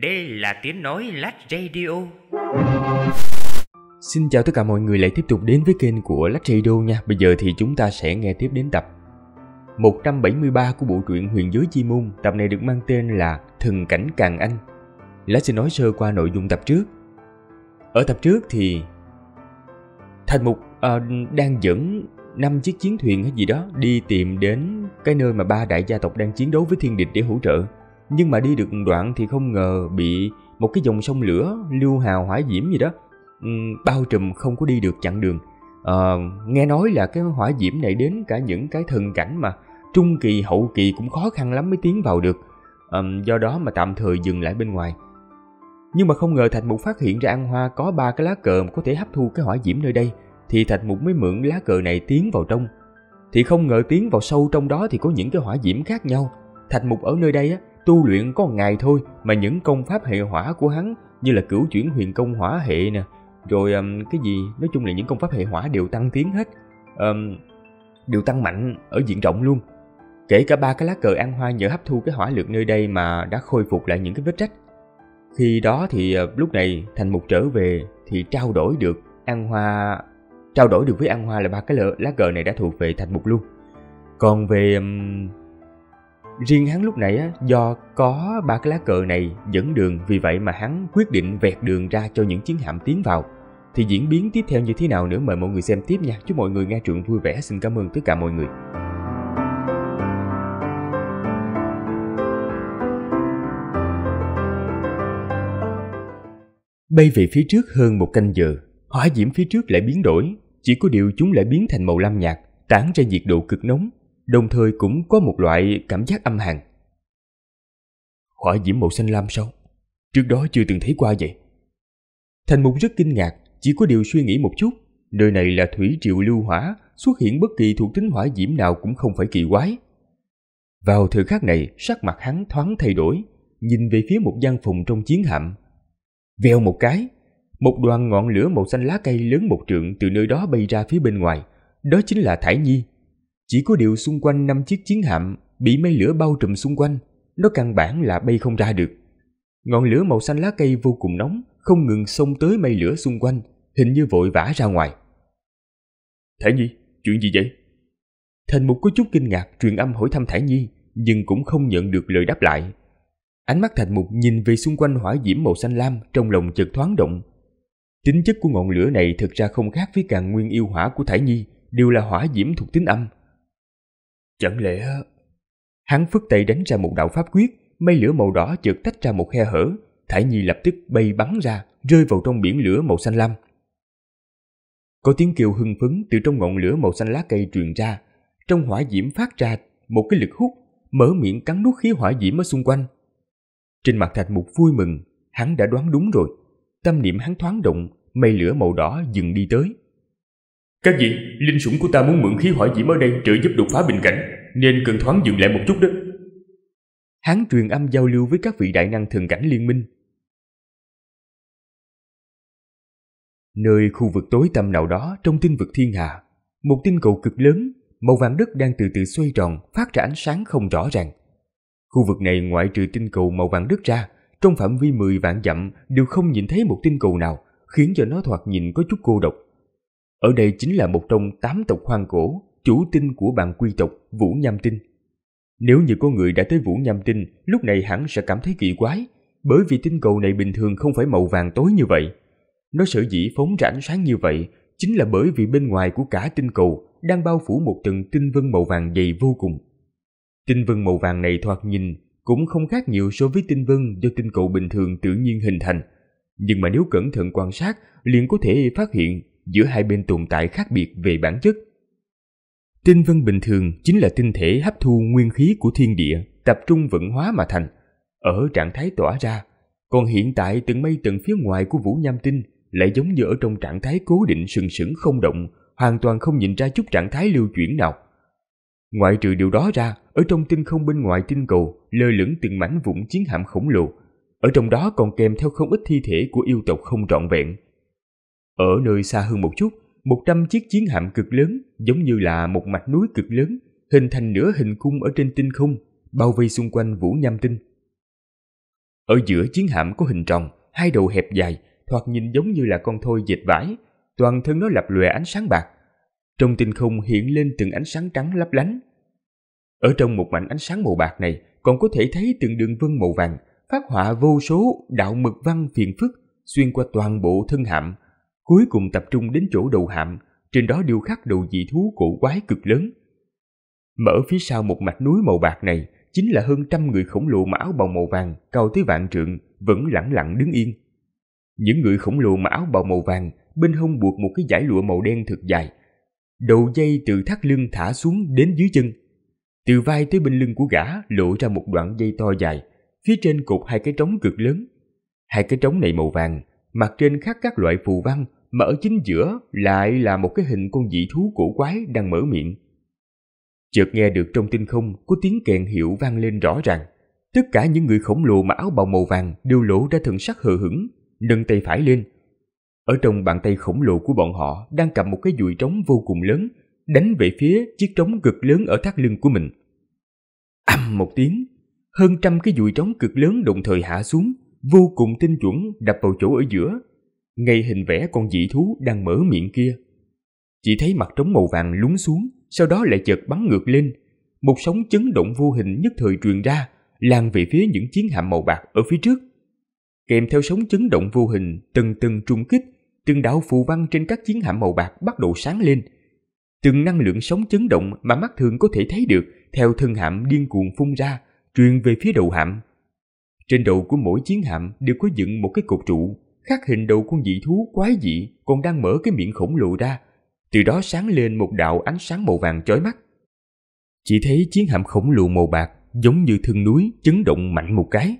Đây là tiếng nói Lát Radio. Xin chào tất cả mọi người lại tiếp tục đến với kênh của Lách Radio nha. Bây giờ thì chúng ta sẽ nghe tiếp đến tập 173 của bộ truyện Huyền giới chi môn. Tập này được mang tên là Thần cảnh Càng Anh. Lách sẽ nói sơ qua nội dung tập trước. Ở tập trước thì Thành Mục à, đang dẫn năm chiếc chiến thuyền hay gì đó đi tìm đến cái nơi mà ba đại gia tộc đang chiến đấu với thiên địch để hỗ trợ nhưng mà đi được đoạn thì không ngờ bị một cái dòng sông lửa, lưu hào hỏa diễm gì đó, ừ, bao trùm không có đi được chặng đường. À, nghe nói là cái hỏa diễm này đến cả những cái thần cảnh mà trung kỳ hậu kỳ cũng khó khăn lắm mới tiến vào được. À, do đó mà tạm thời dừng lại bên ngoài. Nhưng mà không ngờ Thạch Mục phát hiện ra An Hoa có ba cái lá cờ có thể hấp thu cái hỏa diễm nơi đây, thì Thạch Mục mới mượn lá cờ này tiến vào trong. Thì không ngờ tiến vào sâu trong đó thì có những cái hỏa diễm khác nhau. Thạch Mục ở nơi đây á, tu luyện có ngày thôi mà những công pháp hệ hỏa của hắn như là cửu chuyển huyền công hỏa hệ nè, rồi um, cái gì nói chung là những công pháp hệ hỏa đều tăng tiến hết, um, đều tăng mạnh ở diện rộng luôn. Kể cả ba cái lá cờ an hoa nhờ hấp thu cái hỏa lực nơi đây mà đã khôi phục lại những cái vết rách. Khi đó thì uh, lúc này thành mục trở về thì trao đổi được an hoa trao đổi được với an hoa là ba cái lá cờ này đã thuộc về thành mục luôn. Còn về um, Riêng hắn lúc nãy do có ba cái lá cờ này dẫn đường vì vậy mà hắn quyết định vẹt đường ra cho những chiến hạm tiến vào. Thì diễn biến tiếp theo như thế nào nữa mời mọi người xem tiếp nha. Chúc mọi người nghe truyện vui vẻ. Xin cảm ơn tất cả mọi người. Bay về phía trước hơn một canh giờ, hỏa diễm phía trước lại biến đổi, chỉ có điều chúng lại biến thành màu lam nhạt, tán ra nhiệt độ cực nóng, đồng thời cũng có một loại cảm giác âm hàn. Hỏa diễm màu xanh lam sao? Trước đó chưa từng thấy qua vậy. Thành Mục rất kinh ngạc, chỉ có điều suy nghĩ một chút. Nơi này là thủy triệu lưu hỏa, xuất hiện bất kỳ thuộc tính hỏa diễm nào cũng không phải kỳ quái. Vào thời khắc này, sắc mặt hắn thoáng thay đổi, nhìn về phía một gian phòng trong chiến hạm. Vèo một cái, một đoàn ngọn lửa màu xanh lá cây lớn một trượng từ nơi đó bay ra phía bên ngoài. Đó chính là Thải Nhi, chỉ có điều xung quanh năm chiếc chiến hạm bị mây lửa bao trùm xung quanh, nó căn bản là bay không ra được. Ngọn lửa màu xanh lá cây vô cùng nóng, không ngừng xông tới mây lửa xung quanh, hình như vội vã ra ngoài. Thải Nhi, chuyện gì vậy? Thành Mục có chút kinh ngạc truyền âm hỏi thăm Thải Nhi, nhưng cũng không nhận được lời đáp lại. Ánh mắt Thành Mục nhìn về xung quanh hỏa diễm màu xanh lam trong lòng chợt thoáng động. Tính chất của ngọn lửa này thực ra không khác với càng nguyên yêu hỏa của Thải Nhi, đều là hỏa diễm thuộc tính âm, Chẳng lẽ... Hắn phức tay đánh ra một đạo pháp quyết, mây lửa màu đỏ chợt tách ra một khe hở, Thải Nhi lập tức bay bắn ra, rơi vào trong biển lửa màu xanh lam. Có tiếng kêu hưng phấn từ trong ngọn lửa màu xanh lá cây truyền ra, trong hỏa diễm phát ra một cái lực hút, mở miệng cắn nuốt khí hỏa diễm ở xung quanh. Trên mặt Thạch Mục vui mừng, hắn đã đoán đúng rồi. Tâm niệm hắn thoáng động, mây lửa màu đỏ dừng đi tới. Các vị, linh sủng của ta muốn mượn khí hỏa diễm ở đây trợ giúp đột phá bình cảnh, nên cần thoáng dừng lại một chút đó. Hắn truyền âm giao lưu với các vị đại năng thần cảnh liên minh. Nơi khu vực tối tăm nào đó trong tinh vực thiên hà, một tinh cầu cực lớn, màu vàng đất đang từ từ xoay tròn, phát ra ánh sáng không rõ ràng. Khu vực này ngoại trừ tinh cầu màu vàng đất ra, trong phạm vi 10 vạn dặm đều không nhìn thấy một tinh cầu nào, khiến cho nó thoạt nhìn có chút cô độc. Ở đây chính là một trong tám tộc hoang cổ, chủ tinh của bàn quy tộc Vũ Nham Tinh. Nếu như có người đã tới Vũ Nham Tinh, lúc này hẳn sẽ cảm thấy kỳ quái, bởi vì tinh cầu này bình thường không phải màu vàng tối như vậy. Nó sở dĩ phóng ra sáng như vậy chính là bởi vì bên ngoài của cả tinh cầu đang bao phủ một tầng tinh vân màu vàng dày vô cùng. Tinh vân màu vàng này thoạt nhìn cũng không khác nhiều so với tinh vân do tinh cầu bình thường tự nhiên hình thành, nhưng mà nếu cẩn thận quan sát liền có thể phát hiện giữa hai bên tồn tại khác biệt về bản chất. Tinh vân bình thường chính là tinh thể hấp thu nguyên khí của thiên địa, tập trung vận hóa mà thành, ở trạng thái tỏa ra. Còn hiện tại từng mây tầng phía ngoài của Vũ Nham Tinh lại giống như ở trong trạng thái cố định sừng sững không động, hoàn toàn không nhìn ra chút trạng thái lưu chuyển nào. Ngoại trừ điều đó ra, ở trong tinh không bên ngoài tinh cầu lơ lửng từng mảnh vũng chiến hạm khổng lồ. Ở trong đó còn kèm theo không ít thi thể của yêu tộc không trọn vẹn, ở nơi xa hơn một chút, 100 chiếc chiến hạm cực lớn giống như là một mạch núi cực lớn, hình thành nửa hình cung ở trên tinh không, bao vây xung quanh Vũ Nham Tinh. Ở giữa chiến hạm có hình tròn, hai đầu hẹp dài, thoạt nhìn giống như là con thôi dệt vải, toàn thân nó lập lòe ánh sáng bạc. Trong tinh không hiện lên từng ánh sáng trắng lấp lánh. Ở trong một mảnh ánh sáng màu bạc này còn có thể thấy từng đường vân màu vàng, phát họa vô số đạo mực văn phiền phức xuyên qua toàn bộ thân hạm cuối cùng tập trung đến chỗ đầu hạm, trên đó điêu khắc đầu dị thú cổ quái cực lớn. Mở phía sau một mạch núi màu bạc này chính là hơn trăm người khổng lồ mà áo bào màu vàng cao tới vạn trượng vẫn lẳng lặng đứng yên. Những người khổng lồ mà áo bào màu vàng bên hông buộc một cái dải lụa màu đen thật dài. Đầu dây từ thắt lưng thả xuống đến dưới chân. Từ vai tới bên lưng của gã lộ ra một đoạn dây to dài, phía trên cột hai cái trống cực lớn. Hai cái trống này màu vàng, mặt trên khắc các loại phù văn mà ở chính giữa lại là một cái hình con dị thú cổ quái đang mở miệng. Chợt nghe được trong tinh không có tiếng kèn hiệu vang lên rõ ràng. Tất cả những người khổng lồ mặc áo bào màu vàng đều lộ ra thần sắc hờ hững, nâng tay phải lên. Ở trong bàn tay khổng lồ của bọn họ đang cầm một cái dùi trống vô cùng lớn, đánh về phía chiếc trống cực lớn ở thắt lưng của mình. Âm một tiếng, hơn trăm cái dùi trống cực lớn đồng thời hạ xuống, vô cùng tinh chuẩn đập vào chỗ ở giữa ngay hình vẽ con dị thú đang mở miệng kia. Chỉ thấy mặt trống màu vàng lún xuống, sau đó lại chợt bắn ngược lên. Một sóng chấn động vô hình nhất thời truyền ra, lan về phía những chiến hạm màu bạc ở phía trước. Kèm theo sóng chấn động vô hình, từng từng trung kích, từng đạo phù văn trên các chiến hạm màu bạc bắt đầu sáng lên. Từng năng lượng sóng chấn động mà mắt thường có thể thấy được theo thân hạm điên cuồng phun ra, truyền về phía đầu hạm. Trên đầu của mỗi chiến hạm đều có dựng một cái cột trụ, khắc hình đầu con dị thú quái dị còn đang mở cái miệng khổng lồ ra, từ đó sáng lên một đạo ánh sáng màu vàng chói mắt. Chỉ thấy chiến hạm khổng lồ màu bạc giống như thân núi chấn động mạnh một cái.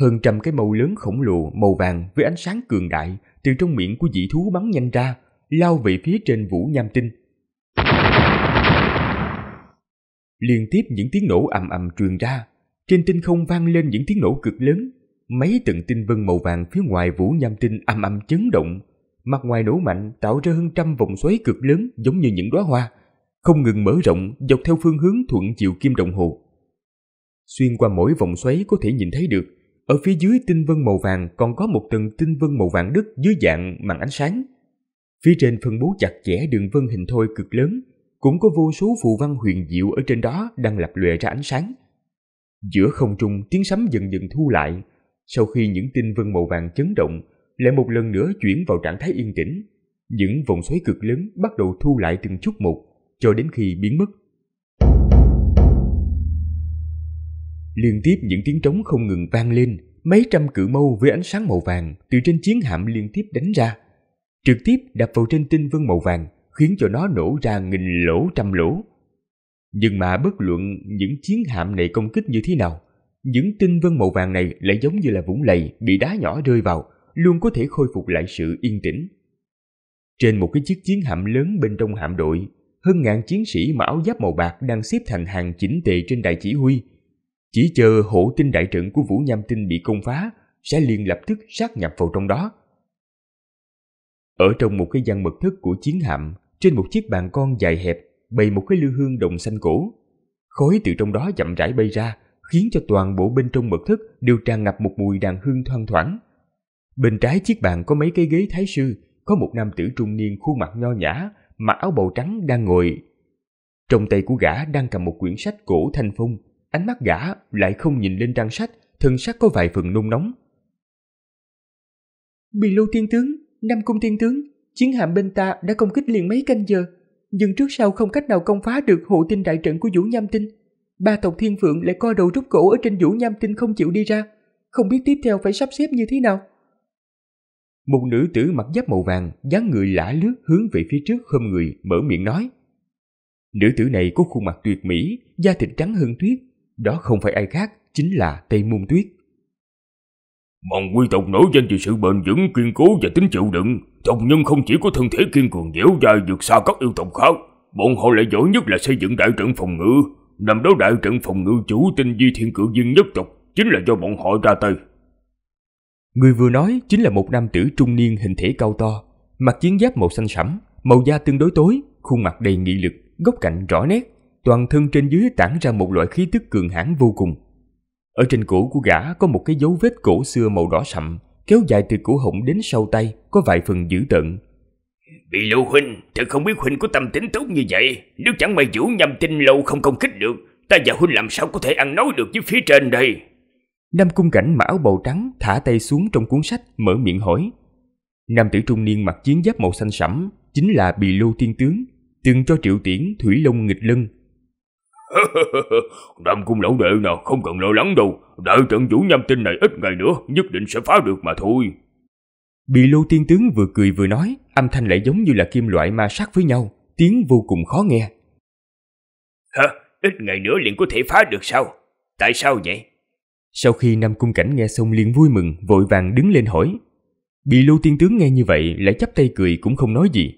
Hơn trăm cái màu lớn khổng lồ màu vàng với ánh sáng cường đại từ trong miệng của dị thú bắn nhanh ra, lao về phía trên vũ nham tinh. Liên tiếp những tiếng nổ ầm ầm truyền ra, trên tinh không vang lên những tiếng nổ cực lớn Mấy tầng tinh vân màu vàng phía ngoài vũ nham tinh âm âm chấn động, mặt ngoài nổ mạnh tạo ra hơn trăm vòng xoáy cực lớn giống như những đóa hoa, không ngừng mở rộng dọc theo phương hướng thuận chiều kim đồng hồ. Xuyên qua mỗi vòng xoáy có thể nhìn thấy được, ở phía dưới tinh vân màu vàng còn có một tầng tinh vân màu vàng đất dưới dạng màn ánh sáng. Phía trên phân bố chặt chẽ đường vân hình thôi cực lớn, cũng có vô số phù văn huyền diệu ở trên đó đang lập lòe ra ánh sáng. Giữa không trung tiếng sấm dần dần thu lại, sau khi những tinh vân màu vàng chấn động, lại một lần nữa chuyển vào trạng thái yên tĩnh, những vòng xoáy cực lớn bắt đầu thu lại từng chút một cho đến khi biến mất. Liên tiếp những tiếng trống không ngừng vang lên, mấy trăm cự mâu với ánh sáng màu vàng từ trên chiến hạm liên tiếp đánh ra, trực tiếp đập vào trên tinh vân màu vàng, khiến cho nó nổ ra nghìn lỗ trăm lỗ. Nhưng mà bất luận những chiến hạm này công kích như thế nào, những tinh vân màu vàng này lại giống như là vũng lầy bị đá nhỏ rơi vào, luôn có thể khôi phục lại sự yên tĩnh. Trên một cái chiếc chiến hạm lớn bên trong hạm đội, hơn ngàn chiến sĩ mà áo giáp màu bạc đang xếp thành hàng chỉnh tề trên đài chỉ huy. Chỉ chờ hộ tinh đại trận của Vũ Nham Tinh bị công phá, sẽ liền lập tức sát nhập vào trong đó. Ở trong một cái gian mật thất của chiến hạm, trên một chiếc bàn con dài hẹp, bày một cái lư hương đồng xanh cổ. Khói từ trong đó chậm rãi bay ra, khiến cho toàn bộ bên trong mật thất đều tràn ngập một mùi đàn hương thoang thoảng. Bên trái chiếc bàn có mấy cái ghế thái sư, có một nam tử trung niên khuôn mặt nho nhã, mặc áo bầu trắng đang ngồi. Trong tay của gã đang cầm một quyển sách cổ thanh phong, ánh mắt gã lại không nhìn lên trang sách, thân sắc có vài phần nung nóng. Bì lô tiên tướng, năm Cung tiên tướng, chiến hạm bên ta đã công kích liền mấy canh giờ, nhưng trước sau không cách nào công phá được hộ tinh đại trận của Vũ nhâm Tinh ba tộc thiên phượng lại co đầu rút cổ ở trên vũ nham tinh không chịu đi ra. Không biết tiếp theo phải sắp xếp như thế nào. Một nữ tử mặc giáp màu vàng, dáng người lả lướt hướng về phía trước khom người, mở miệng nói. Nữ tử này có khuôn mặt tuyệt mỹ, da thịt trắng hơn tuyết. Đó không phải ai khác, chính là Tây Môn Tuyết. Mong quy tộc nổi danh vì sự bền vững, kiên cố và tính chịu đựng. Tộc nhân không chỉ có thân thể kiên cường dẻo dai vượt xa các yêu tộc khác, bọn họ lại giỏi nhất là xây dựng đại trận phòng ngự, Năm đó đại trận phòng ngự chủ tinh di thiên cự dương nhất tộc chính là do bọn họ ra tay. Người vừa nói chính là một nam tử trung niên hình thể cao to, mặc chiến giáp màu xanh sẫm, màu da tương đối tối, khuôn mặt đầy nghị lực, góc cạnh rõ nét, toàn thân trên dưới tản ra một loại khí tức cường hãn vô cùng. Ở trên cổ của gã có một cái dấu vết cổ xưa màu đỏ sậm, kéo dài từ cổ họng đến sau tay, có vài phần dữ tợn, Bị lộ huynh, thật không biết huynh có tâm tính tốt như vậy. Nếu chẳng may vũ nhầm tin lâu không công kích được, ta và huynh làm sao có thể ăn nói được với phía trên đây. Nam cung cảnh mà áo bầu trắng thả tay xuống trong cuốn sách mở miệng hỏi. Nam tử trung niên mặc chiến giáp màu xanh sẫm chính là bì Lưu thiên tướng, từng cho triệu tiễn thủy long nghịch lưng. Nam cung lão đệ nào không cần lo lắng đâu, đợi trận vũ nhâm tin này ít ngày nữa nhất định sẽ phá được mà thôi. Bị lô tiên tướng vừa cười vừa nói, âm thanh lại giống như là kim loại ma sát với nhau, tiếng vô cùng khó nghe. Hả, ít ngày nữa liền có thể phá được sao? Tại sao vậy? Sau khi Nam Cung Cảnh nghe xong liền vui mừng, vội vàng đứng lên hỏi. Bị lô tiên tướng nghe như vậy lại chắp tay cười cũng không nói gì.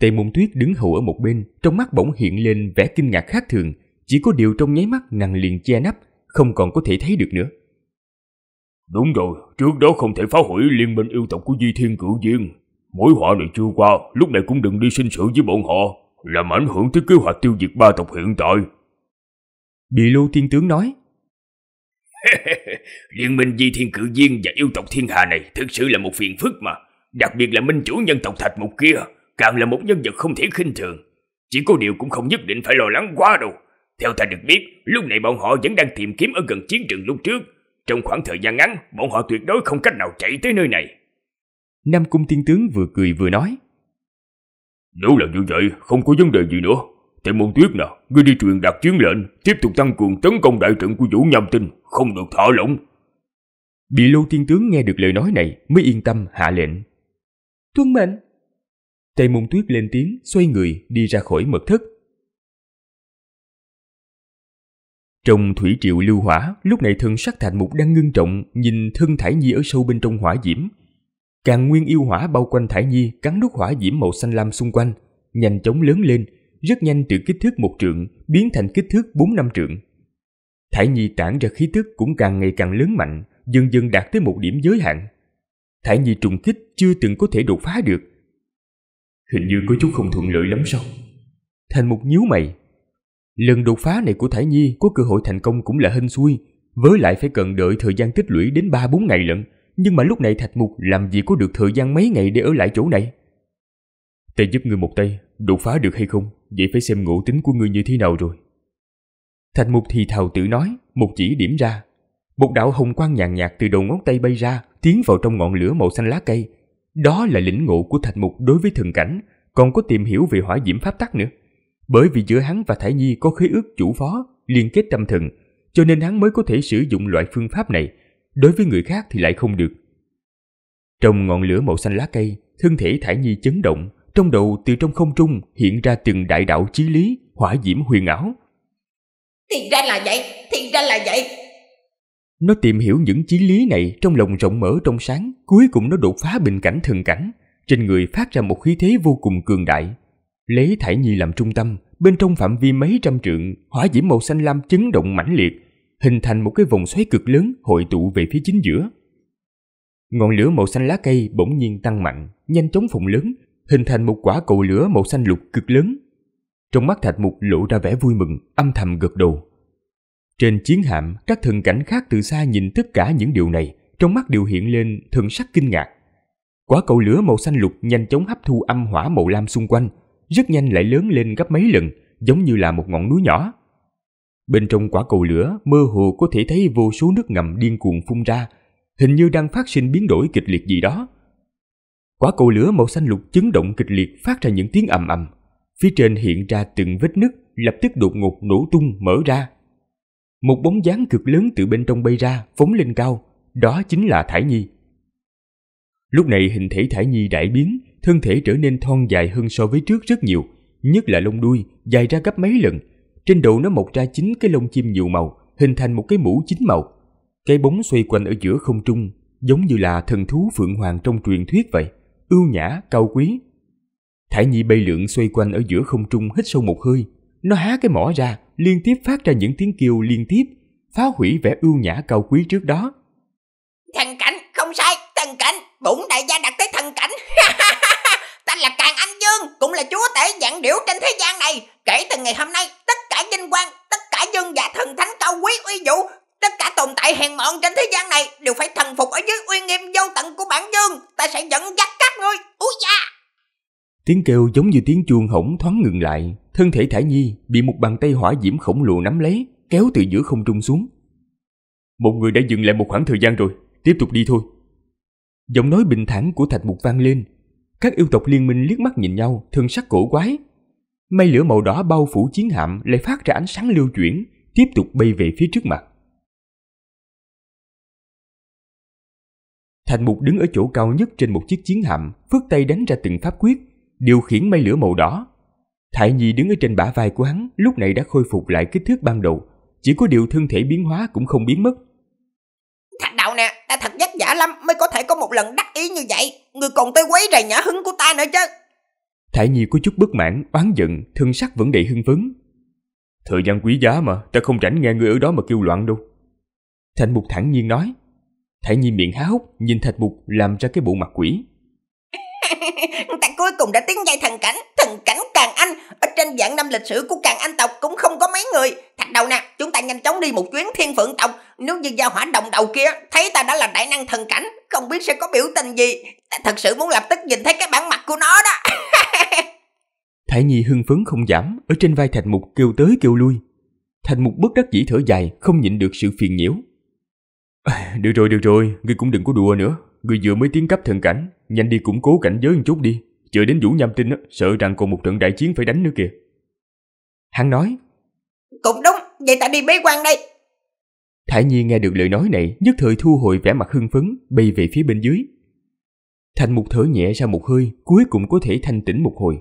Tề mộng tuyết đứng hậu ở một bên, trong mắt bỗng hiện lên vẻ kinh ngạc khác thường, chỉ có điều trong nháy mắt nàng liền che nắp, không còn có thể thấy được nữa. Đúng rồi, trước đó không thể phá hủy liên minh yêu tộc của Di Thiên Cửu Diên. Mối họa này chưa qua, lúc này cũng đừng đi sinh sự với bọn họ, làm ảnh hưởng tới kế hoạch tiêu diệt ba tộc hiện tại. Bị lưu thiên tướng nói. liên minh Di Thiên Cửu Diên và yêu tộc thiên hà này thực sự là một phiền phức mà. Đặc biệt là minh chủ nhân tộc thạch một kia, càng là một nhân vật không thể khinh thường. Chỉ có điều cũng không nhất định phải lo lắng quá đâu. Theo ta được biết, lúc này bọn họ vẫn đang tìm kiếm ở gần chiến trường lúc trước, trong khoảng thời gian ngắn, bọn họ tuyệt đối không cách nào chạy tới nơi này. Nam Cung Thiên Tướng vừa cười vừa nói. Nếu là như vậy, không có vấn đề gì nữa. Tề Môn Tuyết nè, ngươi đi truyền đạt chiến lệnh, tiếp tục tăng cường tấn công đại trận của Vũ nhâm Tinh, không được thả lỏng. Bị Lô Thiên Tướng nghe được lời nói này mới yên tâm hạ lệnh. Tuân mệnh. Tề Môn Tuyết lên tiếng, xoay người đi ra khỏi mật thất, Trong thủy triệu lưu hỏa, lúc này thần sắc thành mục đang ngưng trọng nhìn thân Thải Nhi ở sâu bên trong hỏa diễm. Càng nguyên yêu hỏa bao quanh Thải Nhi cắn đốt hỏa diễm màu xanh lam xung quanh, nhanh chóng lớn lên, rất nhanh từ kích thước một trượng biến thành kích thước bốn năm trượng. Thải Nhi tản ra khí tức cũng càng ngày càng lớn mạnh, dần dần đạt tới một điểm giới hạn. Thải Nhi trùng kích chưa từng có thể đột phá được. Hình như có chút không thuận lợi lắm sao? Thành một nhíu mày, Lần đột phá này của Thải Nhi có cơ hội thành công cũng là hên xui, với lại phải cần đợi thời gian tích lũy đến 3-4 ngày lận, nhưng mà lúc này Thạch Mục làm gì có được thời gian mấy ngày để ở lại chỗ này. Ta giúp ngươi một tay, đột phá được hay không, vậy phải xem ngộ tính của ngươi như thế nào rồi. Thạch Mục thì thào tự nói, một chỉ điểm ra. Một đạo hồng quang nhàn nhạt từ đầu ngón tay bay ra, tiến vào trong ngọn lửa màu xanh lá cây. Đó là lĩnh ngộ của Thạch Mục đối với thần cảnh, còn có tìm hiểu về hỏa diễm pháp tắc nữa. Bởi vì giữa hắn và Thải Nhi có khế ước chủ phó, liên kết tâm thần, cho nên hắn mới có thể sử dụng loại phương pháp này, đối với người khác thì lại không được. Trong ngọn lửa màu xanh lá cây, thân thể Thải Nhi chấn động, trong đầu từ trong không trung hiện ra từng đại đạo chí lý, hỏa diễm huyền ảo. Thì ra là vậy, thì ra là vậy. Nó tìm hiểu những chí lý này trong lòng rộng mở trong sáng, cuối cùng nó đột phá bình cảnh thần cảnh, trên người phát ra một khí thế vô cùng cường đại, Lấy Thải Nhi làm trung tâm, bên trong phạm vi mấy trăm trượng, hỏa diễm màu xanh lam chấn động mãnh liệt, hình thành một cái vòng xoáy cực lớn hội tụ về phía chính giữa. Ngọn lửa màu xanh lá cây bỗng nhiên tăng mạnh, nhanh chóng phồng lớn, hình thành một quả cầu lửa màu xanh lục cực lớn. Trong mắt Thạch Mục lộ ra vẻ vui mừng, âm thầm gật đầu. Trên chiến hạm, các thần cảnh khác từ xa nhìn tất cả những điều này, trong mắt đều hiện lên thần sắc kinh ngạc. Quả cầu lửa màu xanh lục nhanh chóng hấp thu âm hỏa màu lam xung quanh, rất nhanh lại lớn lên gấp mấy lần, giống như là một ngọn núi nhỏ. Bên trong quả cầu lửa, mơ hồ có thể thấy vô số nước ngầm điên cuồng phun ra, hình như đang phát sinh biến đổi kịch liệt gì đó. Quả cầu lửa màu xanh lục chấn động kịch liệt phát ra những tiếng ầm ầm. Phía trên hiện ra từng vết nứt, lập tức đột ngột nổ tung mở ra. Một bóng dáng cực lớn từ bên trong bay ra, phóng lên cao, đó chính là Thải Nhi. Lúc này hình thể Thải Nhi đại biến, thân thể trở nên thon dài hơn so với trước rất nhiều, nhất là lông đuôi dài ra gấp mấy lần. Trên đầu nó mọc ra chín cái lông chim nhiều màu, hình thành một cái mũ chín màu. Cái bóng xoay quanh ở giữa không trung, giống như là thần thú phượng hoàng trong truyền thuyết vậy, ưu nhã, cao quý. Thải Nhi bay lượn xoay quanh ở giữa không trung hít sâu một hơi, nó há cái mỏ ra, liên tiếp phát ra những tiếng kêu liên tiếp, phá hủy vẻ ưu nhã cao quý trước đó. Thần cảnh, không sai, thần cảnh, bụng đại gia đặc ta là Càng Anh Dương, cũng là chúa tể dạng điểu trên thế gian này. Kể từ ngày hôm nay, tất cả vinh quang, tất cả dương giả thần thánh cao quý uy vũ, tất cả tồn tại hèn mọn trên thế gian này đều phải thần phục ở dưới uy nghiêm vô tận của bản dương. Ta sẽ dẫn dắt các ngươi. Úi da! Tiếng kêu giống như tiếng chuông hỏng thoáng ngừng lại. Thân thể Thải Nhi bị một bàn tay hỏa diễm khổng lồ nắm lấy, kéo từ giữa không trung xuống. Một người đã dừng lại một khoảng thời gian rồi, tiếp tục đi thôi. Giọng nói bình thản của Thạch Mục vang lên, các yêu tộc liên minh liếc mắt nhìn nhau, thân sắc cổ quái. Mây lửa màu đỏ bao phủ chiến hạm lại phát ra ánh sáng lưu chuyển, tiếp tục bay về phía trước mặt. Thành Mục đứng ở chỗ cao nhất trên một chiếc chiến hạm, phước tay đánh ra từng pháp quyết, điều khiển mây lửa màu đỏ. Thải Nhi đứng ở trên bả vai của hắn, lúc này đã khôi phục lại kích thước ban đầu, chỉ có điều thân thể biến hóa cũng không biến mất. Thạch đạo nè, Ta thật vất vả lắm mới có thể có một lần đắc ý như vậy. Người còn tới quấy rầy nhã hứng của ta nữa chứ. Thải Nhi có chút bất mãn, oán giận, thương sắc vẫn đầy hưng phấn. Thời gian quý giá mà, ta không rảnh nghe người ở đó mà kêu loạn đâu. thành Mục thẳng nhiên nói. Thải Nhi miệng há hốc, nhìn Thạch Mục làm ra cái bộ mặt quỷ. ta cuối cùng đã tiến dây thần cảnh, thần cảnh càng anh, trên dạng năm lịch sử của càng anh tộc cũng không có mấy người. Thạch đầu nè, chúng ta nhanh chóng đi một chuyến thiên phượng tộc. Nếu như gia hỏa đồng đầu kia thấy ta đã là đại năng thần cảnh, không biết sẽ có biểu tình gì. Ta thật sự muốn lập tức nhìn thấy cái bản mặt của nó đó. Thái Nhi hưng phấn không giảm, ở trên vai Thạch Mục kêu tới kêu lui. Thạch Mục bất đắc dĩ thở dài, không nhịn được sự phiền nhiễu. À, được rồi, được rồi, ngươi cũng đừng có đùa nữa. Ngươi vừa mới tiến cấp thần cảnh, nhanh đi củng cố cảnh giới một chút đi, Chờ đến Vũ Nham Tinh sợ rằng còn một trận đại chiến phải đánh nữa kìa. Hắn nói. Cũng đúng, vậy ta đi bế quan đây. thải Nhi nghe được lời nói này, nhất thời thu hồi vẻ mặt hưng phấn, bay về phía bên dưới. Thành một thở nhẹ ra một hơi, cuối cùng có thể thanh tĩnh một hồi.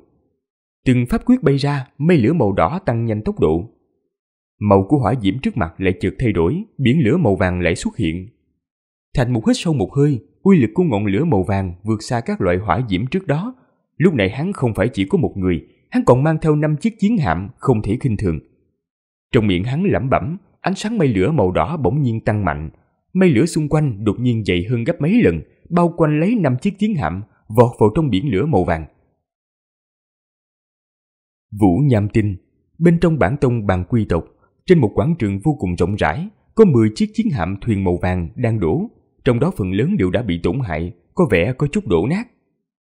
Từng pháp quyết bay ra, mây lửa màu đỏ tăng nhanh tốc độ. Màu của hỏa diễm trước mặt lại chợt thay đổi, biển lửa màu vàng lại xuất hiện. Thành một hít sâu một hơi, uy lực của ngọn lửa màu vàng vượt xa các loại hỏa diễm trước đó, Lúc này hắn không phải chỉ có một người, hắn còn mang theo năm chiếc chiến hạm không thể khinh thường. Trong miệng hắn lẩm bẩm, ánh sáng mây lửa màu đỏ bỗng nhiên tăng mạnh. Mây lửa xung quanh đột nhiên dậy hơn gấp mấy lần, bao quanh lấy năm chiếc chiến hạm vọt vào trong biển lửa màu vàng. Vũ Nham tinh bên trong bản tông bàn quy tộc, trên một quảng trường vô cùng rộng rãi, có 10 chiếc chiến hạm thuyền màu vàng đang đổ, trong đó phần lớn đều đã bị tổn hại, có vẻ có chút đổ nát.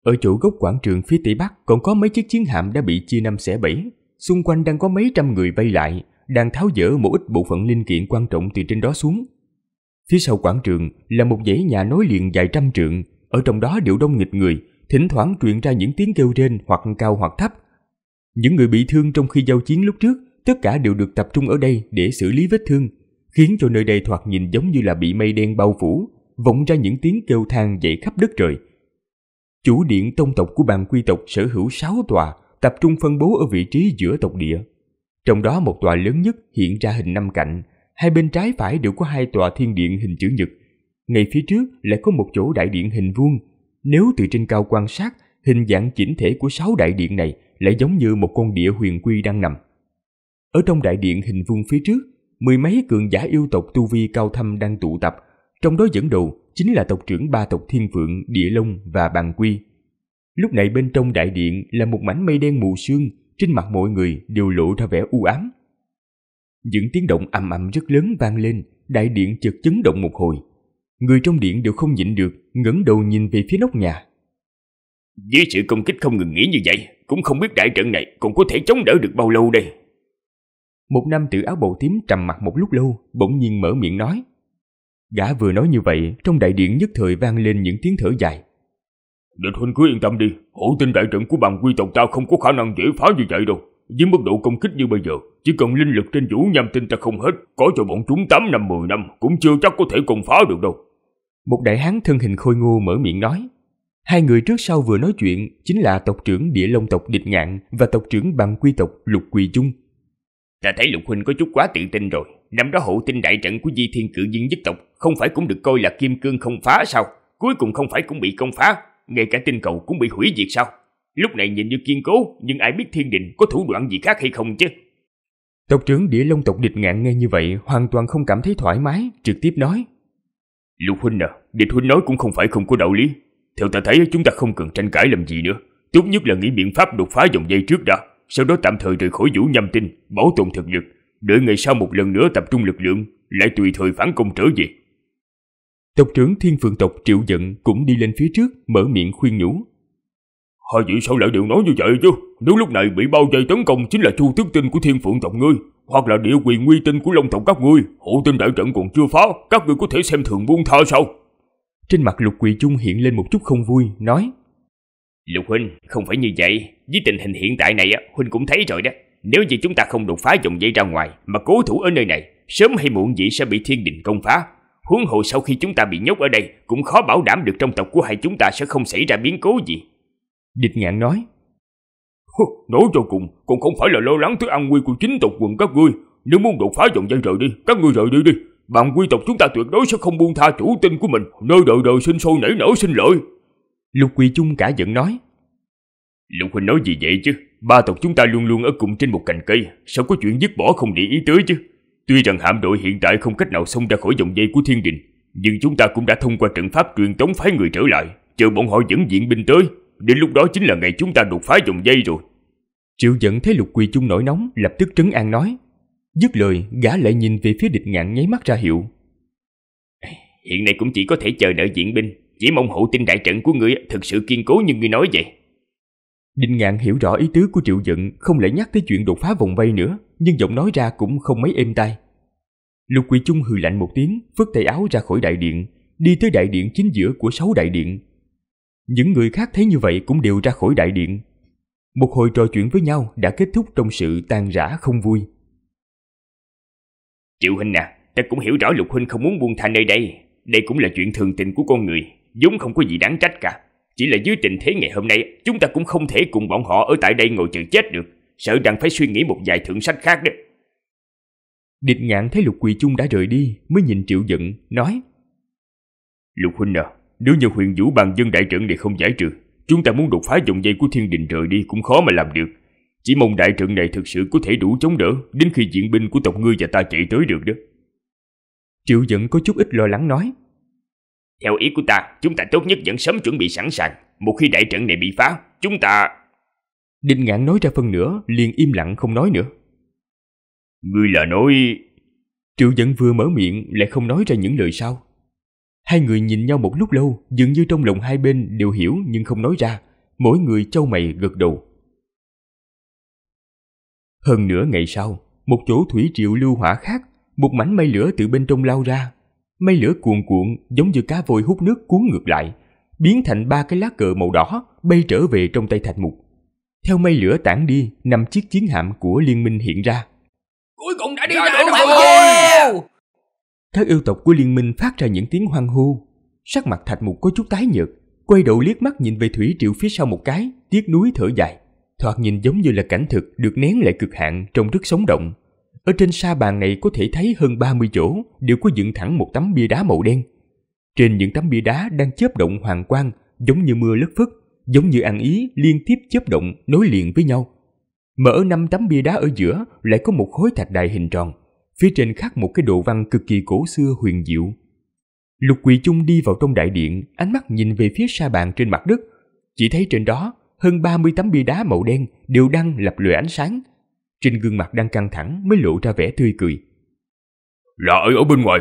Ở chủ gốc quảng trường phía tây bắc còn có mấy chiếc chiến hạm đã bị chia năm xẻ bảy. Xung quanh đang có mấy trăm người vây lại, đang tháo dỡ một ít bộ phận linh kiện quan trọng từ trên đó xuống. Phía sau quảng trường là một dãy nhà nối liền dài trăm trượng, ở trong đó đều đông nghịch người, thỉnh thoảng truyền ra những tiếng kêu rên hoặc cao hoặc thấp. Những người bị thương trong khi giao chiến lúc trước, tất cả đều được tập trung ở đây để xử lý vết thương, khiến cho nơi đây thoạt nhìn giống như là bị mây đen bao phủ, vọng ra những tiếng kêu than dậy khắp đất trời. Chủ điện tông tộc của bang quy tộc sở hữu 6 tòa, tập trung phân bố ở vị trí giữa tộc địa. Trong đó một tòa lớn nhất hiện ra hình năm cạnh, hai bên trái phải đều có hai tòa thiên điện hình chữ nhật. Ngay phía trước lại có một chỗ đại điện hình vuông. Nếu từ trên cao quan sát, hình dạng chỉnh thể của sáu đại điện này lại giống như một con địa huyền quy đang nằm. Ở trong đại điện hình vuông phía trước, mười mấy cường giả yêu tộc tu vi cao thâm đang tụ tập, trong đó dẫn đầu chính là tộc trưởng ba tộc Thiên Phượng, Địa Long và Bàn Quy. Lúc này bên trong đại điện là một mảnh mây đen mù sương, trên mặt mọi người đều lộ ra vẻ u ám. Những tiếng động ầm ầm rất lớn vang lên, đại điện chợt chấn động một hồi. Người trong điện đều không nhịn được, ngẩng đầu nhìn về phía nóc nhà. Với sự công kích không ngừng nghỉ như vậy, cũng không biết đại trận này còn có thể chống đỡ được bao lâu đây. Một nam tử áo bầu tím trầm mặc một lúc lâu, bỗng nhiên mở miệng nói. Gã vừa nói như vậy, trong đại điện nhất thời vang lên những tiếng thở dài. Địch huynh cứ yên tâm đi, hổ tinh đại trận của bằng quy tộc ta không có khả năng dễ phá như vậy đâu. Với mức độ công kích như bây giờ, chỉ cần linh lực trên vũ nham tinh ta không hết, có cho bọn chúng 8 năm 10 năm cũng chưa chắc có thể công phá được đâu. Một đại hán thân hình khôi ngô mở miệng nói. Hai người trước sau vừa nói chuyện chính là tộc trưởng địa long tộc địch ngạn và tộc trưởng bằng quy tộc lục quỳ chung. Ta thấy Lục Huynh có chút quá tự tin rồi Năm đó hậu tinh đại trận của di thiên cự viên nhất tộc Không phải cũng được coi là kim cương không phá sao Cuối cùng không phải cũng bị công phá Ngay cả tinh cầu cũng bị hủy diệt sao Lúc này nhìn như kiên cố Nhưng ai biết thiên định có thủ đoạn gì khác hay không chứ Tộc trưởng địa long tộc địch ngạn nghe như vậy Hoàn toàn không cảm thấy thoải mái Trực tiếp nói Lục Huynh à Địch Huynh nói cũng không phải không có đạo lý Theo ta thấy chúng ta không cần tranh cãi làm gì nữa Tốt nhất là nghĩ biện pháp đột phá dòng dây trước đã sau đó tạm thời rời khỏi vũ nhâm tinh Bảo tồn thực lực Đợi ngày sau một lần nữa tập trung lực lượng Lại tùy thời phản công trở về Tộc trưởng thiên phượng tộc triệu giận Cũng đi lên phía trước mở miệng khuyên nhủ Hai vị sao lại đều nói như vậy chứ Nếu lúc này bị bao vây tấn công Chính là chu tước tinh của thiên phượng tộc ngươi Hoặc là địa quyền nguy tinh của long tộc các ngươi Hộ tinh đại trận còn chưa phá Các ngươi có thể xem thường buông tha sao Trên mặt lục quỳ chung hiện lên một chút không vui Nói Lục Huynh, không phải như vậy. Với tình hình hiện tại này, Huynh cũng thấy rồi đó. Nếu như chúng ta không đột phá dòng dây ra ngoài mà cố thủ ở nơi này, sớm hay muộn gì sẽ bị thiên đình công phá. Huống hồ sau khi chúng ta bị nhốt ở đây cũng khó bảo đảm được trong tộc của hai chúng ta sẽ không xảy ra biến cố gì. Địch ngạn nói. Nói cho cùng, cũng không phải là lo lắng tới an nguy của chính tộc quần các ngươi. Nếu muốn đột phá dòng dây rời đi, các ngươi rời đi đi. Bạn quy tộc chúng ta tuyệt đối sẽ không buông tha chủ tinh của mình, nơi đời đời sinh sôi nảy nở sinh lợi. Lục Quỳ Chung cả giận nói. Lục Huynh nói gì vậy chứ? Ba tộc chúng ta luôn luôn ở cùng trên một cành cây, sao có chuyện dứt bỏ không để ý tới chứ? Tuy rằng hạm đội hiện tại không cách nào xông ra khỏi dòng dây của thiên đình, nhưng chúng ta cũng đã thông qua trận pháp truyền tống phái người trở lại, chờ bọn họ dẫn diện binh tới. Đến lúc đó chính là ngày chúng ta đột phá dòng dây rồi. Triệu dẫn thấy Lục Quỳ Chung nổi nóng, lập tức trấn an nói. Dứt lời, gã lại nhìn về phía địch ngạn nháy mắt ra hiệu. Hiện nay cũng chỉ có thể chờ đợi diện binh, chỉ mong hộ tinh đại trận của ngươi thực sự kiên cố như ngươi nói vậy Đinh Ngạn hiểu rõ ý tứ của Triệu Dựng Không lẽ nhắc tới chuyện đột phá vòng vây nữa Nhưng giọng nói ra cũng không mấy êm tai Lục Quỳ Trung hừ lạnh một tiếng Phất tay áo ra khỏi đại điện Đi tới đại điện chính giữa của sáu đại điện Những người khác thấy như vậy Cũng đều ra khỏi đại điện Một hồi trò chuyện với nhau đã kết thúc Trong sự tan rã không vui Triệu Huynh à Ta cũng hiểu rõ Lục Huynh không muốn buông tha nơi đây Đây cũng là chuyện thường tình của con người vốn không có gì đáng trách cả. Chỉ là dưới tình thế ngày hôm nay, chúng ta cũng không thể cùng bọn họ ở tại đây ngồi chờ chết được. Sợ rằng phải suy nghĩ một vài thượng sách khác đấy. Địch ngạn thấy Lục Quỳ chung đã rời đi mới nhìn Triệu giận nói Lục Huynh à, nếu như huyền vũ bằng dân đại trận này không giải trừ, chúng ta muốn đột phá dòng dây của thiên đình rời đi cũng khó mà làm được. Chỉ mong đại trận này thực sự có thể đủ chống đỡ đến khi diện binh của tộc ngươi và ta chạy tới được đó. Triệu giận có chút ít lo lắng nói theo ý của ta, chúng ta tốt nhất vẫn sớm chuẩn bị sẵn sàng. Một khi đại trận này bị phá, chúng ta... Đinh Ngạn nói ra phân nữa, liền im lặng không nói nữa. Ngươi là nói... Triệu dẫn vừa mở miệng lại không nói ra những lời sau. Hai người nhìn nhau một lúc lâu, dường như trong lòng hai bên đều hiểu nhưng không nói ra. Mỗi người châu mày gật đầu. Hơn nửa ngày sau, một chỗ thủy triệu lưu hỏa khác, một mảnh mây lửa từ bên trong lao ra, Mây lửa cuồn cuộn giống như cá vôi hút nước cuốn ngược lại, biến thành ba cái lá cờ màu đỏ bay trở về trong tay Thạch Mục. Theo mây lửa tản đi, năm chiếc chiến hạm của liên minh hiện ra. Cuối cùng đã đi ra, ra được rồi. Các yêu tộc của liên minh phát ra những tiếng hoang hô. Sắc mặt Thạch Mục có chút tái nhợt, quay đầu liếc mắt nhìn về thủy triệu phía sau một cái, tiếc nuối thở dài. Thoạt nhìn giống như là cảnh thực được nén lại cực hạn trong rất sống động, ở trên sa bàn này có thể thấy hơn 30 chỗ đều có dựng thẳng một tấm bia đá màu đen. Trên những tấm bia đá đang chớp động hoàng quang, giống như mưa lất phất, giống như ăn ý liên tiếp chớp động nối liền với nhau. Mà ở năm tấm bia đá ở giữa lại có một khối thạch đài hình tròn, phía trên khắc một cái đồ văn cực kỳ cổ xưa huyền diệu. Lục Quỳ Chung đi vào trong đại điện, ánh mắt nhìn về phía sa bàn trên mặt đất, chỉ thấy trên đó hơn 30 tấm bia đá màu đen đều đang lập lòe ánh sáng, trên gương mặt đang căng thẳng mới lộ ra vẻ tươi cười. Là ở ở bên ngoài.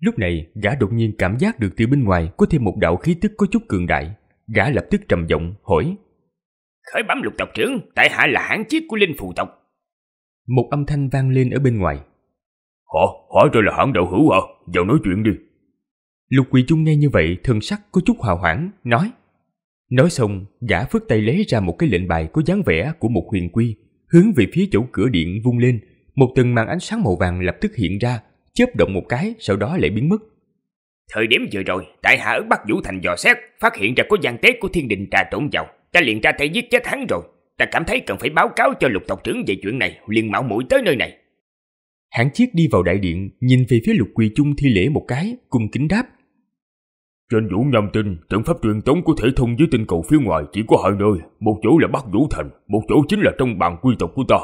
Lúc này, gã đột nhiên cảm giác được từ bên ngoài có thêm một đạo khí tức có chút cường đại. Gã lập tức trầm giọng hỏi. Khởi bẩm lục tộc trưởng, tại hạ là hãng chiếc của linh phù tộc. Một âm thanh vang lên ở bên ngoài. Họ, họ rồi là hãng đạo hữu hả? À? Vào nói chuyện đi. Lục Quỳ Trung nghe như vậy, thân sắc có chút hòa hoãn, nói. Nói xong, gã phước tay lấy ra một cái lệnh bài có dáng vẻ của một huyền quy, hướng về phía chỗ cửa điện vung lên, một tầng màn ánh sáng màu vàng lập tức hiện ra, chớp động một cái, sau đó lại biến mất. Thời điểm vừa rồi, tại hạ ở bắc Vũ Thành dò xét, phát hiện ra có gian tế của thiên đình trà trộn vào, ta liền ra tay giết chết hắn rồi. Ta cảm thấy cần phải báo cáo cho lục tộc trưởng về chuyện này, liền mạo mũi tới nơi này. Hạng chiếc đi vào đại điện, nhìn về phía lục quỳ chung thi lễ một cái, cùng kính đáp. Trên Vũ Nam Tinh, trận pháp truyền tống có thể thông với tinh cầu phía ngoài chỉ có hai nơi, một chỗ là Bắc Vũ Thành, một chỗ chính là trong bàn quy tộc của ta.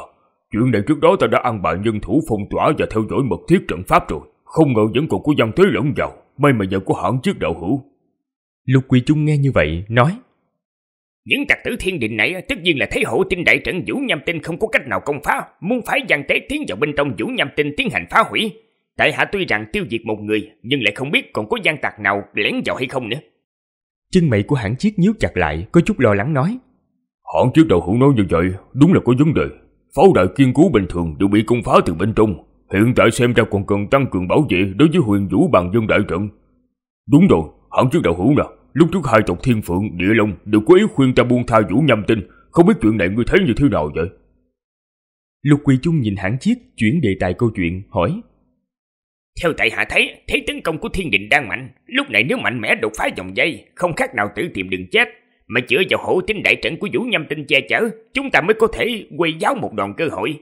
Chuyện này trước đó ta đã ăn bài nhân thủ phong tỏa và theo dõi mật thiết trận pháp rồi, không ngờ vẫn còn có gian thế lẫn vào, may mà giờ có hãng trước đạo hữu. Lục Quỳ Trung nghe như vậy, nói Những tặc tử thiên định này tất nhiên là thấy hộ tinh đại trận Vũ nhâm Tinh không có cách nào công phá, muốn phái giang tế tiến vào bên trong Vũ nhâm Tinh tiến hành phá hủy, Tại hạ tuy rằng tiêu diệt một người nhưng lại không biết còn có gian tạc nào lén vào hay không nữa. Chân mày của hãng chiếc nhíu chặt lại, có chút lo lắng nói. Hãng chiếc đầu hữu nói như vậy, đúng là có vấn đề. Pháo đài kiên cố bình thường đều bị công phá từ bên trong. Hiện tại xem ra còn cần tăng cường bảo vệ đối với huyền vũ bằng dân đại trận. Đúng rồi, hãng chiếc đầu hữu nè. Lúc trước hai tộc thiên phượng, địa long đều có ý khuyên ta buông tha vũ nhâm tinh. Không biết chuyện này ngươi thấy như thế nào vậy? Lục Quỳ Trung nhìn hãng chiếc, chuyển đề tài câu chuyện, hỏi. Theo tại hạ thấy, thế tấn công của thiên định đang mạnh, lúc này nếu mạnh mẽ đột phá dòng dây, không khác nào tự tìm đường chết, mà chữa vào hổ tính đại trận của Vũ Nhâm Tinh che chở, chúng ta mới có thể quay giáo một đòn cơ hội.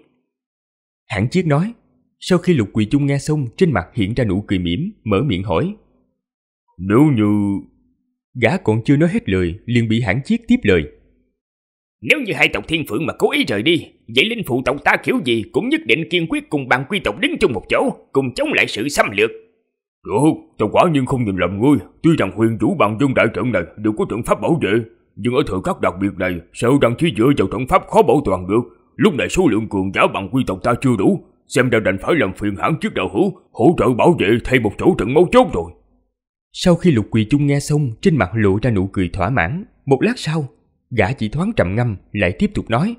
hãng Chiết nói, sau khi Lục Quỳ Chung nghe xong, trên mặt hiện ra nụ cười mỉm, mở miệng hỏi. Nếu như... Gã còn chưa nói hết lời, liền bị hãng Chiết tiếp lời. Nếu như hai tộc thiên phượng mà cố ý rời đi, vậy linh phụ tộc ta kiểu gì cũng nhất định kiên quyết cùng bàn quy tộc đứng chung một chỗ, cùng chống lại sự xâm lược. Được, tao quả nhiên không nhìn lầm ngươi, tuy rằng huyền chủ bằng dân đại trận này đều có trận pháp bảo vệ, nhưng ở thời khắc đặc biệt này, sợ rằng chỉ dựa vào trận pháp khó bảo toàn được. Lúc này số lượng cường giả bằng quy tộc ta chưa đủ, xem ra đành phải làm phiền hãng trước đạo hữu, hỗ trợ bảo vệ thay một chỗ trận máu chốt rồi. Sau khi lục quỳ chung nghe xong, trên mặt lộ ra nụ cười thỏa mãn, một lát sau, Gã chỉ thoáng trầm ngâm lại tiếp tục nói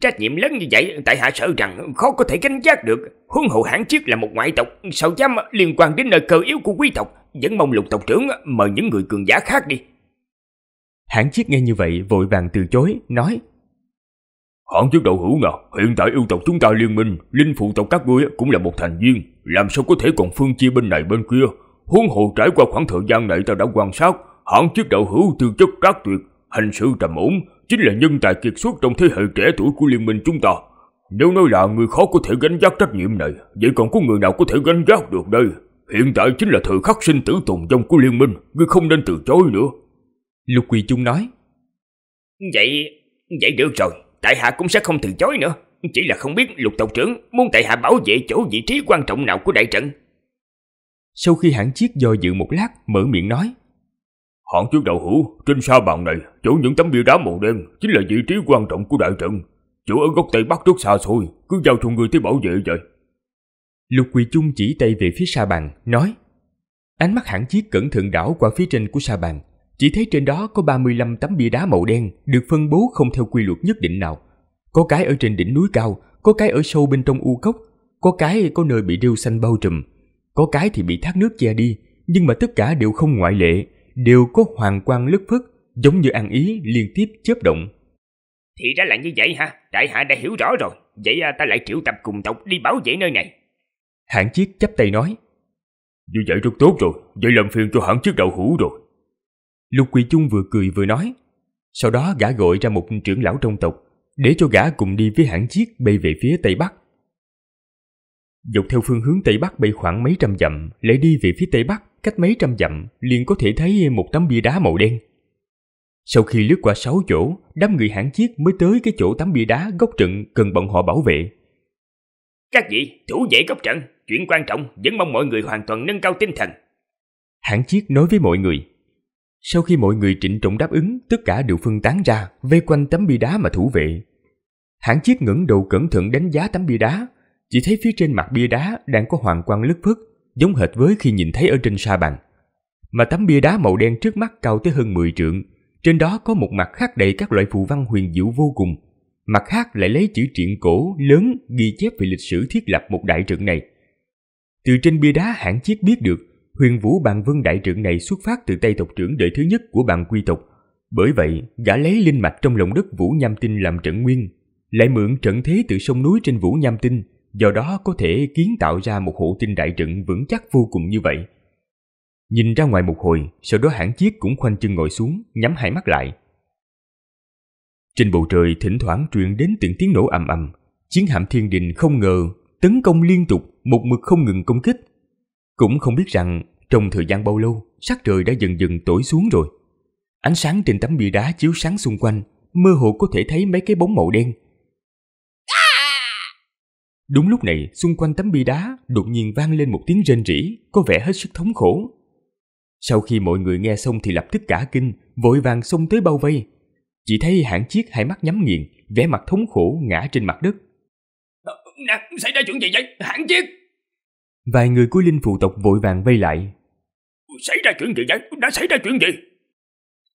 Trách nhiệm lớn như vậy tại hạ sợ rằng khó có thể gánh giác được Huân hậu hãn chiếc là một ngoại tộc Sao dám liên quan đến nơi cơ yếu của quý tộc Vẫn mong lục tộc trưởng mời những người cường giả khác đi hãn chiếc nghe như vậy vội vàng từ chối Nói Hãng chiếc đậu hữu ngờ Hiện tại yêu tộc chúng ta liên minh Linh phụ tộc các ngươi cũng là một thành viên Làm sao có thể còn phân chia bên này bên kia Huân hậu trải qua khoảng thời gian này ta đã quan sát hãng chức đạo hữu tư chất các tuyệt, hành sự trầm ổn, chính là nhân tài kiệt xuất trong thế hệ trẻ tuổi của liên minh chúng ta. Nếu nói là người khó có thể gánh vác trách nhiệm này, vậy còn có người nào có thể gánh vác được đây? Hiện tại chính là thời khắc sinh tử tồn vong của liên minh, ngươi không nên từ chối nữa. Lục Quỳ Trung nói. Vậy, vậy được rồi, tại hạ cũng sẽ không từ chối nữa. Chỉ là không biết lục tộc trưởng muốn tại hạ bảo vệ chỗ vị trí quan trọng nào của đại trận. Sau khi hãng chiếc do dự một lát, mở miệng nói. Hòn trước đầu hữu, trên sa bàn này, chỗ những tấm bia đá màu đen chính là vị trí quan trọng của đại trận. Chỗ ở góc Tây Bắc rất xa xôi, cứ giao cho người tới bảo vệ vậy. Lục Quỳ Chung chỉ tay về phía sa bàn, nói Ánh mắt hẳn chiếc cẩn thận đảo qua phía trên của sa bàn, chỉ thấy trên đó có 35 tấm bia đá màu đen được phân bố không theo quy luật nhất định nào. Có cái ở trên đỉnh núi cao, có cái ở sâu bên trong u cốc, có cái có nơi bị rêu xanh bao trùm, có cái thì bị thác nước che đi, nhưng mà tất cả đều không ngoại lệ, đều có hoàng quang lức phất, giống như ăn ý liên tiếp chớp động. Thì ra là như vậy ha, đại hạ đã hiểu rõ rồi, vậy à, ta lại triệu tập cùng tộc đi bảo vệ nơi này. Hạng chiếc chắp tay nói. Như vậy rất tốt rồi, vậy làm phiền cho hạng chiếc đầu hủ rồi. Lục Quỳ Chung vừa cười vừa nói. Sau đó gã gọi ra một trưởng lão trong tộc, để cho gã cùng đi với hãng chiếc bay về phía Tây Bắc. Dọc theo phương hướng Tây Bắc bay khoảng mấy trăm dặm, lấy đi về phía Tây Bắc cách mấy trăm dặm liền có thể thấy một tấm bia đá màu đen. Sau khi lướt qua sáu chỗ, đám người hãng chiếc mới tới cái chỗ tấm bia đá góc trận cần bọn họ bảo vệ. Các vị, thủ vệ góc trận, chuyện quan trọng vẫn mong mọi người hoàn toàn nâng cao tinh thần. Hãng chiếc nói với mọi người. Sau khi mọi người trịnh trọng đáp ứng, tất cả đều phân tán ra, vây quanh tấm bia đá mà thủ vệ. Hãng chiếc ngẩng đầu cẩn thận đánh giá tấm bia đá, chỉ thấy phía trên mặt bia đá đang có hoàng quang lức phất, giống hệt với khi nhìn thấy ở trên sa bàn. Mà tấm bia đá màu đen trước mắt cao tới hơn 10 trượng, trên đó có một mặt khắc đầy các loại phù văn huyền diệu vô cùng, mặt khác lại lấy chữ truyện cổ lớn ghi chép về lịch sử thiết lập một đại trận này. Từ trên bia đá hãng chiết biết được, huyền vũ bàn vương đại trưởng này xuất phát từ tay tộc trưởng đời thứ nhất của bàn quy tộc. Bởi vậy, gã lấy linh mạch trong lòng đất Vũ Nham Tinh làm trận nguyên, lại mượn trận thế từ sông núi trên Vũ Nham Tinh do đó có thể kiến tạo ra một hộ tinh đại trận vững chắc vô cùng như vậy. Nhìn ra ngoài một hồi, sau đó hãng chiếc cũng khoanh chân ngồi xuống, nhắm hai mắt lại. Trên bầu trời thỉnh thoảng truyền đến tiếng tiếng nổ ầm ầm, chiến hạm thiên đình không ngờ tấn công liên tục, một mực không ngừng công kích. Cũng không biết rằng trong thời gian bao lâu, sắc trời đã dần dần tối xuống rồi. Ánh sáng trên tấm bia đá chiếu sáng xung quanh, mơ hồ có thể thấy mấy cái bóng màu đen Đúng lúc này, xung quanh tấm bi đá đột nhiên vang lên một tiếng rên rỉ, có vẻ hết sức thống khổ. Sau khi mọi người nghe xong thì lập tức cả kinh, vội vàng xông tới bao vây. Chỉ thấy hạng chiếc hai mắt nhắm nghiền, vẻ mặt thống khổ ngã trên mặt đất. Ờ, nè, xảy ra chuyện gì vậy? Hạng chiếc! Vài người của linh phụ tộc vội vàng vây lại. Xảy ra chuyện gì vậy? Đã xảy ra chuyện gì?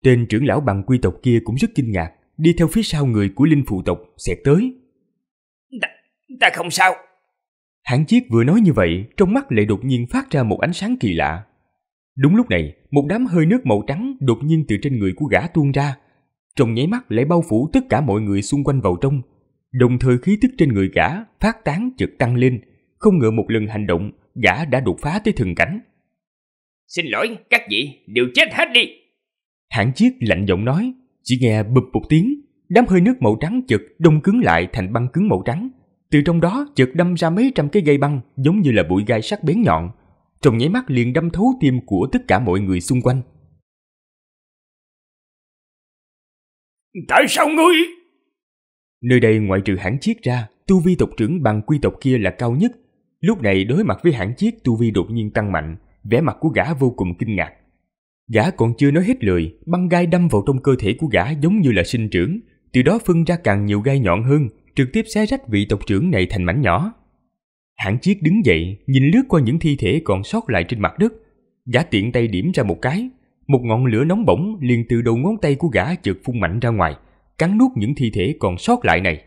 Tên trưởng lão bằng quy tộc kia cũng rất kinh ngạc, đi theo phía sau người của linh phụ tộc xẹt tới ta không sao. Hãng chiếc vừa nói như vậy, trong mắt lại đột nhiên phát ra một ánh sáng kỳ lạ. Đúng lúc này, một đám hơi nước màu trắng đột nhiên từ trên người của gã tuôn ra. Trong nháy mắt lại bao phủ tất cả mọi người xung quanh vào trong. Đồng thời khí tức trên người gã phát tán chợt tăng lên. Không ngờ một lần hành động, gã đã đột phá tới thần cảnh. Xin lỗi, các vị, đều chết hết đi. Hãng chiếc lạnh giọng nói, chỉ nghe bụp một tiếng, đám hơi nước màu trắng chợt đông cứng lại thành băng cứng màu trắng, từ trong đó chợt đâm ra mấy trăm cái gai băng giống như là bụi gai sắc bén nhọn, trong nháy mắt liền đâm thấu tim của tất cả mọi người xung quanh. Tại sao ngươi? Nơi đây ngoại trừ hãn chiết ra, tu vi tộc trưởng bằng quy tộc kia là cao nhất. Lúc này đối mặt với hãn chiết tu vi đột nhiên tăng mạnh, vẻ mặt của gã vô cùng kinh ngạc. Gã còn chưa nói hết lời, băng gai đâm vào trong cơ thể của gã giống như là sinh trưởng, từ đó phân ra càng nhiều gai nhọn hơn, trực tiếp xé rách vị tộc trưởng này thành mảnh nhỏ. Hãng chiếc đứng dậy, nhìn lướt qua những thi thể còn sót lại trên mặt đất. Gã tiện tay điểm ra một cái, một ngọn lửa nóng bỏng liền từ đầu ngón tay của gã chợt phun mạnh ra ngoài, cắn nuốt những thi thể còn sót lại này.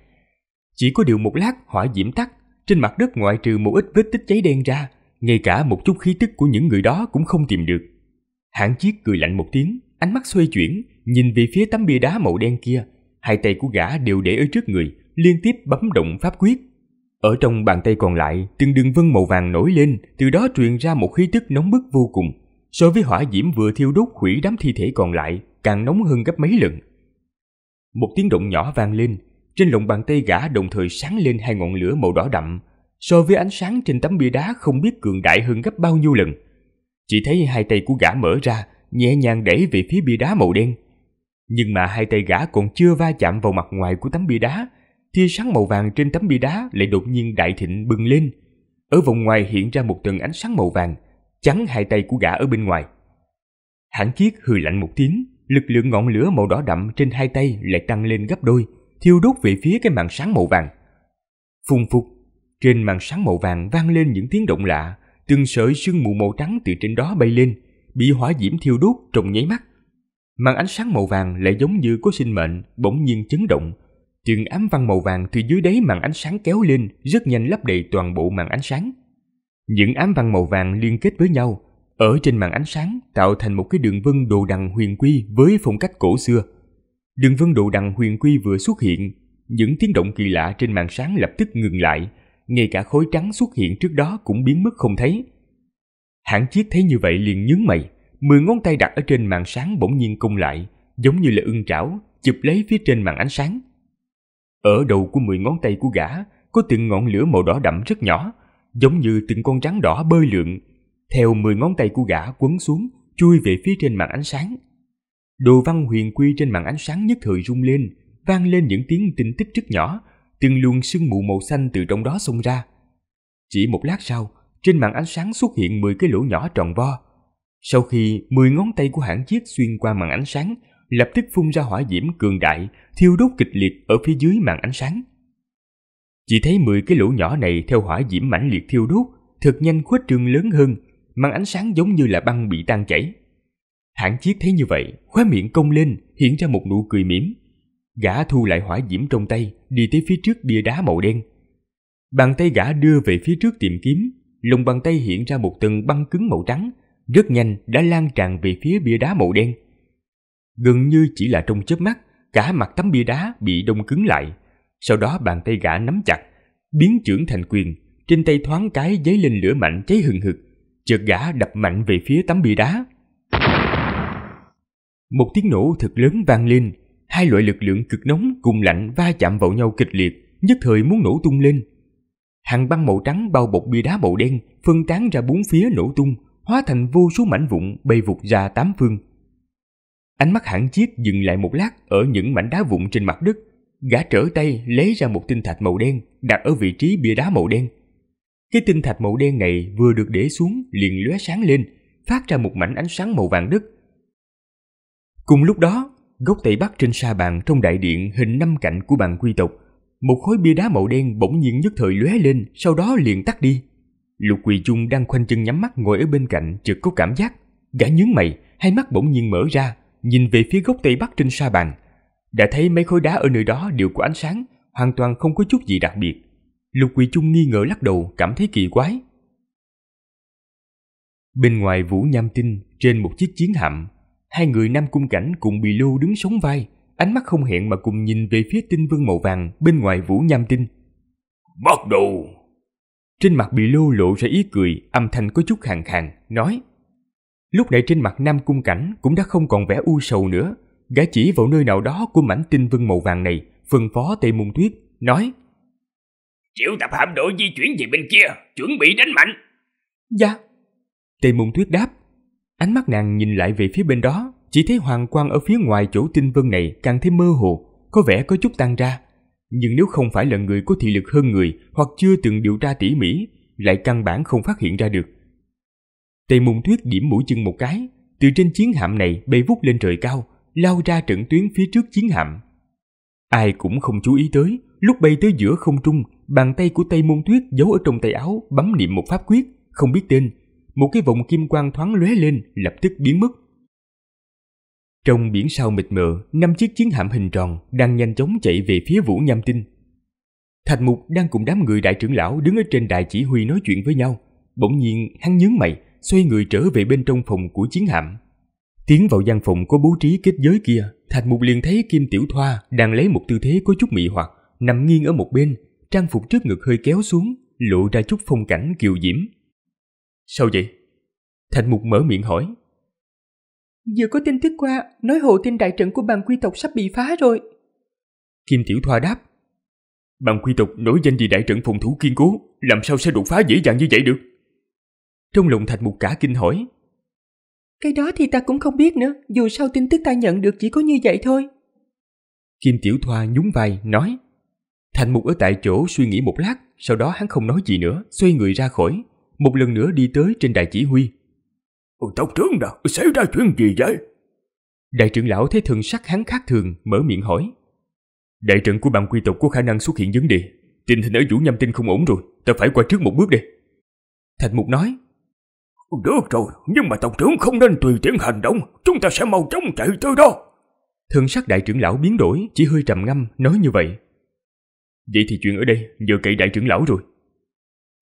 Chỉ có điều một lát hỏa diễm tắt, trên mặt đất ngoại trừ một ít vết tích cháy đen ra, ngay cả một chút khí tức của những người đó cũng không tìm được. Hạng chiếc cười lạnh một tiếng, ánh mắt xoay chuyển, nhìn về phía tấm bia đá màu đen kia, hai tay của gã đều để ở trước người, liên tiếp bấm động pháp quyết. Ở trong bàn tay còn lại, từng đường vân màu vàng nổi lên, từ đó truyền ra một khí tức nóng bức vô cùng. So với hỏa diễm vừa thiêu đốt hủy đám thi thể còn lại, càng nóng hơn gấp mấy lần. Một tiếng động nhỏ vang lên, trên lòng bàn tay gã đồng thời sáng lên hai ngọn lửa màu đỏ đậm, so với ánh sáng trên tấm bia đá không biết cường đại hơn gấp bao nhiêu lần. Chỉ thấy hai tay của gã mở ra, nhẹ nhàng đẩy về phía bia đá màu đen. Nhưng mà hai tay gã còn chưa va chạm vào mặt ngoài của tấm bia đá tia sáng màu vàng trên tấm bia đá lại đột nhiên đại thịnh bừng lên. Ở vòng ngoài hiện ra một tầng ánh sáng màu vàng, chắn hai tay của gã ở bên ngoài. Hãng kiết hừ lạnh một tiếng, lực lượng ngọn lửa màu đỏ đậm trên hai tay lại tăng lên gấp đôi, thiêu đốt về phía cái màn sáng màu vàng. Phùng phục, trên màn sáng màu vàng vang lên những tiếng động lạ, từng sợi sương mù màu trắng từ trên đó bay lên, bị hỏa diễm thiêu đốt trong nháy mắt. Màn ánh sáng màu vàng lại giống như có sinh mệnh, bỗng nhiên chấn động, Từng ám văn màu vàng từ dưới đáy màn ánh sáng kéo lên rất nhanh lấp đầy toàn bộ màn ánh sáng. Những ám văn màu vàng liên kết với nhau, ở trên màn ánh sáng tạo thành một cái đường vân đồ đằng huyền quy với phong cách cổ xưa. Đường vân đồ đằng huyền quy vừa xuất hiện, những tiếng động kỳ lạ trên màn sáng lập tức ngừng lại, ngay cả khối trắng xuất hiện trước đó cũng biến mất không thấy. Hãng chiếc thấy như vậy liền nhướng mày, mười ngón tay đặt ở trên màn sáng bỗng nhiên cung lại, giống như là ưng trảo, chụp lấy phía trên màn ánh sáng – ở đầu của mười ngón tay của gã có từng ngọn lửa màu đỏ đậm rất nhỏ, giống như từng con rắn đỏ bơi lượn, theo mười ngón tay của gã quấn xuống, chui về phía trên màn ánh sáng. Đồ văn huyền quy trên màn ánh sáng nhất thời rung lên, vang lên những tiếng tinh tích rất nhỏ, từng luồng sương mù màu xanh từ trong đó xông ra. Chỉ một lát sau, trên màn ánh sáng xuất hiện mười cái lỗ nhỏ tròn vo. Sau khi mười ngón tay của hãng chiếc xuyên qua màn ánh sáng, lập tức phun ra hỏa diễm cường đại, thiêu đốt kịch liệt ở phía dưới màn ánh sáng. Chỉ thấy 10 cái lỗ nhỏ này theo hỏa diễm mãnh liệt thiêu đốt, thật nhanh khuếch trương lớn hơn, màn ánh sáng giống như là băng bị tan chảy. Hạng chiếc thấy như vậy, khóe miệng cong lên, hiện ra một nụ cười mỉm. Gã thu lại hỏa diễm trong tay, đi tới phía trước bia đá màu đen. Bàn tay gã đưa về phía trước tìm kiếm, lòng bàn tay hiện ra một tầng băng cứng màu trắng, rất nhanh đã lan tràn về phía bia đá màu đen. Gần như chỉ là trong chớp mắt, cả mặt tấm bia đá bị đông cứng lại. Sau đó bàn tay gã nắm chặt, biến trưởng thành quyền, trên tay thoáng cái giấy lên lửa mạnh cháy hừng hực. Chợt gã đập mạnh về phía tấm bia đá. Một tiếng nổ thật lớn vang lên, hai loại lực lượng cực nóng cùng lạnh va chạm vào nhau kịch liệt, nhất thời muốn nổ tung lên. Hàng băng màu trắng bao bọc bia đá màu đen, phân tán ra bốn phía nổ tung, hóa thành vô số mảnh vụn bay vụt ra tám phương. Ánh mắt hãng chiếc dừng lại một lát ở những mảnh đá vụn trên mặt đất. Gã trở tay lấy ra một tinh thạch màu đen đặt ở vị trí bia đá màu đen. Cái tinh thạch màu đen này vừa được để xuống liền lóe sáng lên, phát ra một mảnh ánh sáng màu vàng đất. Cùng lúc đó, góc tây bắc trên sa bàn trong đại điện hình năm cạnh của bàn quy tộc, một khối bia đá màu đen bỗng nhiên nhất thời lóe lên, sau đó liền tắt đi. Lục Quỳ Trung đang khoanh chân nhắm mắt ngồi ở bên cạnh, chợt có cảm giác, gã nhướng mày, hai mắt bỗng nhiên mở ra, nhìn về phía góc tây bắc trên sa bàn, đã thấy mấy khối đá ở nơi đó đều có ánh sáng, hoàn toàn không có chút gì đặc biệt. Lục Quỳ Trung nghi ngờ lắc đầu, cảm thấy kỳ quái. Bên ngoài Vũ Nham Tinh, trên một chiếc chiến hạm, hai người Nam Cung Cảnh cùng bị Lô đứng sống vai, ánh mắt không hẹn mà cùng nhìn về phía tinh vương màu vàng bên ngoài Vũ Nham Tinh. Bắt đầu! Trên mặt bị Lô lộ ra ý cười, âm thanh có chút khàn khàn, nói – Lúc này trên mặt Nam Cung Cảnh cũng đã không còn vẻ u sầu nữa. Gã chỉ vào nơi nào đó của mảnh tinh vân màu vàng này, phân phó tề Môn Tuyết, nói Triệu tập hạm đội di chuyển về bên kia, chuẩn bị đánh mạnh. Dạ. Tề môn tuyết đáp. Ánh mắt nàng nhìn lại về phía bên đó, chỉ thấy hoàng quang ở phía ngoài chỗ tinh vân này càng thêm mơ hồ, có vẻ có chút tan ra. Nhưng nếu không phải là người có thị lực hơn người hoặc chưa từng điều tra tỉ mỉ, lại căn bản không phát hiện ra được. Tề Mùng Tuyết điểm mũi chân một cái, từ trên chiến hạm này bay vút lên trời cao, lao ra trận tuyến phía trước chiến hạm. Ai cũng không chú ý tới, lúc bay tới giữa không trung, bàn tay của Tây Môn Tuyết giấu ở trong tay áo bấm niệm một pháp quyết, không biết tên, một cái vòng kim quang thoáng lóe lên lập tức biến mất. Trong biển sao mịt mờ, năm chiếc chiến hạm hình tròn đang nhanh chóng chạy về phía Vũ Nham Tinh. Thạch Mục đang cùng đám người đại trưởng lão đứng ở trên đài chỉ huy nói chuyện với nhau, bỗng nhiên hắn nhướng mày, xoay người trở về bên trong phòng của chiến hạm. Tiến vào gian phòng có bố trí kết giới kia, Thạch Mục liền thấy Kim Tiểu Thoa đang lấy một tư thế có chút mị hoặc, nằm nghiêng ở một bên, trang phục trước ngực hơi kéo xuống, lộ ra chút phong cảnh kiều diễm. Sao vậy? Thạch Mục mở miệng hỏi. Vừa có tin tức qua, nói hộ trên đại trận của bàn quy tộc sắp bị phá rồi. Kim Tiểu Thoa đáp. Bàn quy tộc nổi danh vì đại trận phòng thủ kiên cố, làm sao sẽ đột phá dễ dàng như vậy được? trong lụng thạch mục cả kinh hỏi. Cái đó thì ta cũng không biết nữa, dù sao tin tức ta nhận được chỉ có như vậy thôi. Kim Tiểu Thoa nhún vai, nói. Thành Mục ở tại chỗ suy nghĩ một lát, sau đó hắn không nói gì nữa, xoay người ra khỏi, một lần nữa đi tới trên đài chỉ huy. Ừ, tộc trưởng đã xảy ra chuyện gì vậy? Đại trưởng lão thấy thần sắc hắn khác thường, mở miệng hỏi. Đại trận của bạn quy tộc có khả năng xuất hiện vấn đề, tình hình ở vũ nhâm tinh không ổn rồi, ta phải qua trước một bước đi. Thành Mục nói, được rồi, nhưng mà tổng trưởng không nên tùy tiện hành động, chúng ta sẽ mau chóng chạy tới đó. Thân sắc đại trưởng lão biến đổi, chỉ hơi trầm ngâm, nói như vậy. Vậy thì chuyện ở đây, giờ kể đại trưởng lão rồi.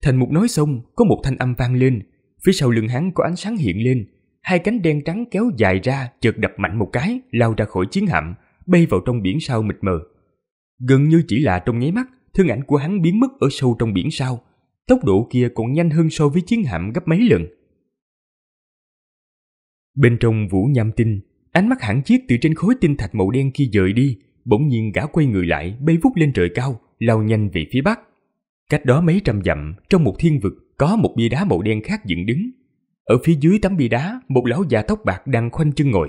Thành mục nói xong, có một thanh âm vang lên, phía sau lưng hắn có ánh sáng hiện lên, hai cánh đen trắng kéo dài ra, chợt đập mạnh một cái, lao ra khỏi chiến hạm, bay vào trong biển sao mịt mờ. Gần như chỉ là trong nháy mắt, thân ảnh của hắn biến mất ở sâu trong biển sao, tốc độ kia còn nhanh hơn so với chiến hạm gấp mấy lần. Bên trong Vũ Nham Tinh, ánh mắt hẳn chiếc từ trên khối tinh thạch màu đen kia dời đi, bỗng nhiên gã quay người lại, bay vút lên trời cao, lao nhanh về phía bắc. Cách đó mấy trăm dặm, trong một thiên vực, có một bia đá màu đen khác dựng đứng. Ở phía dưới tấm bia đá, một lão già tóc bạc đang khoanh chân ngồi.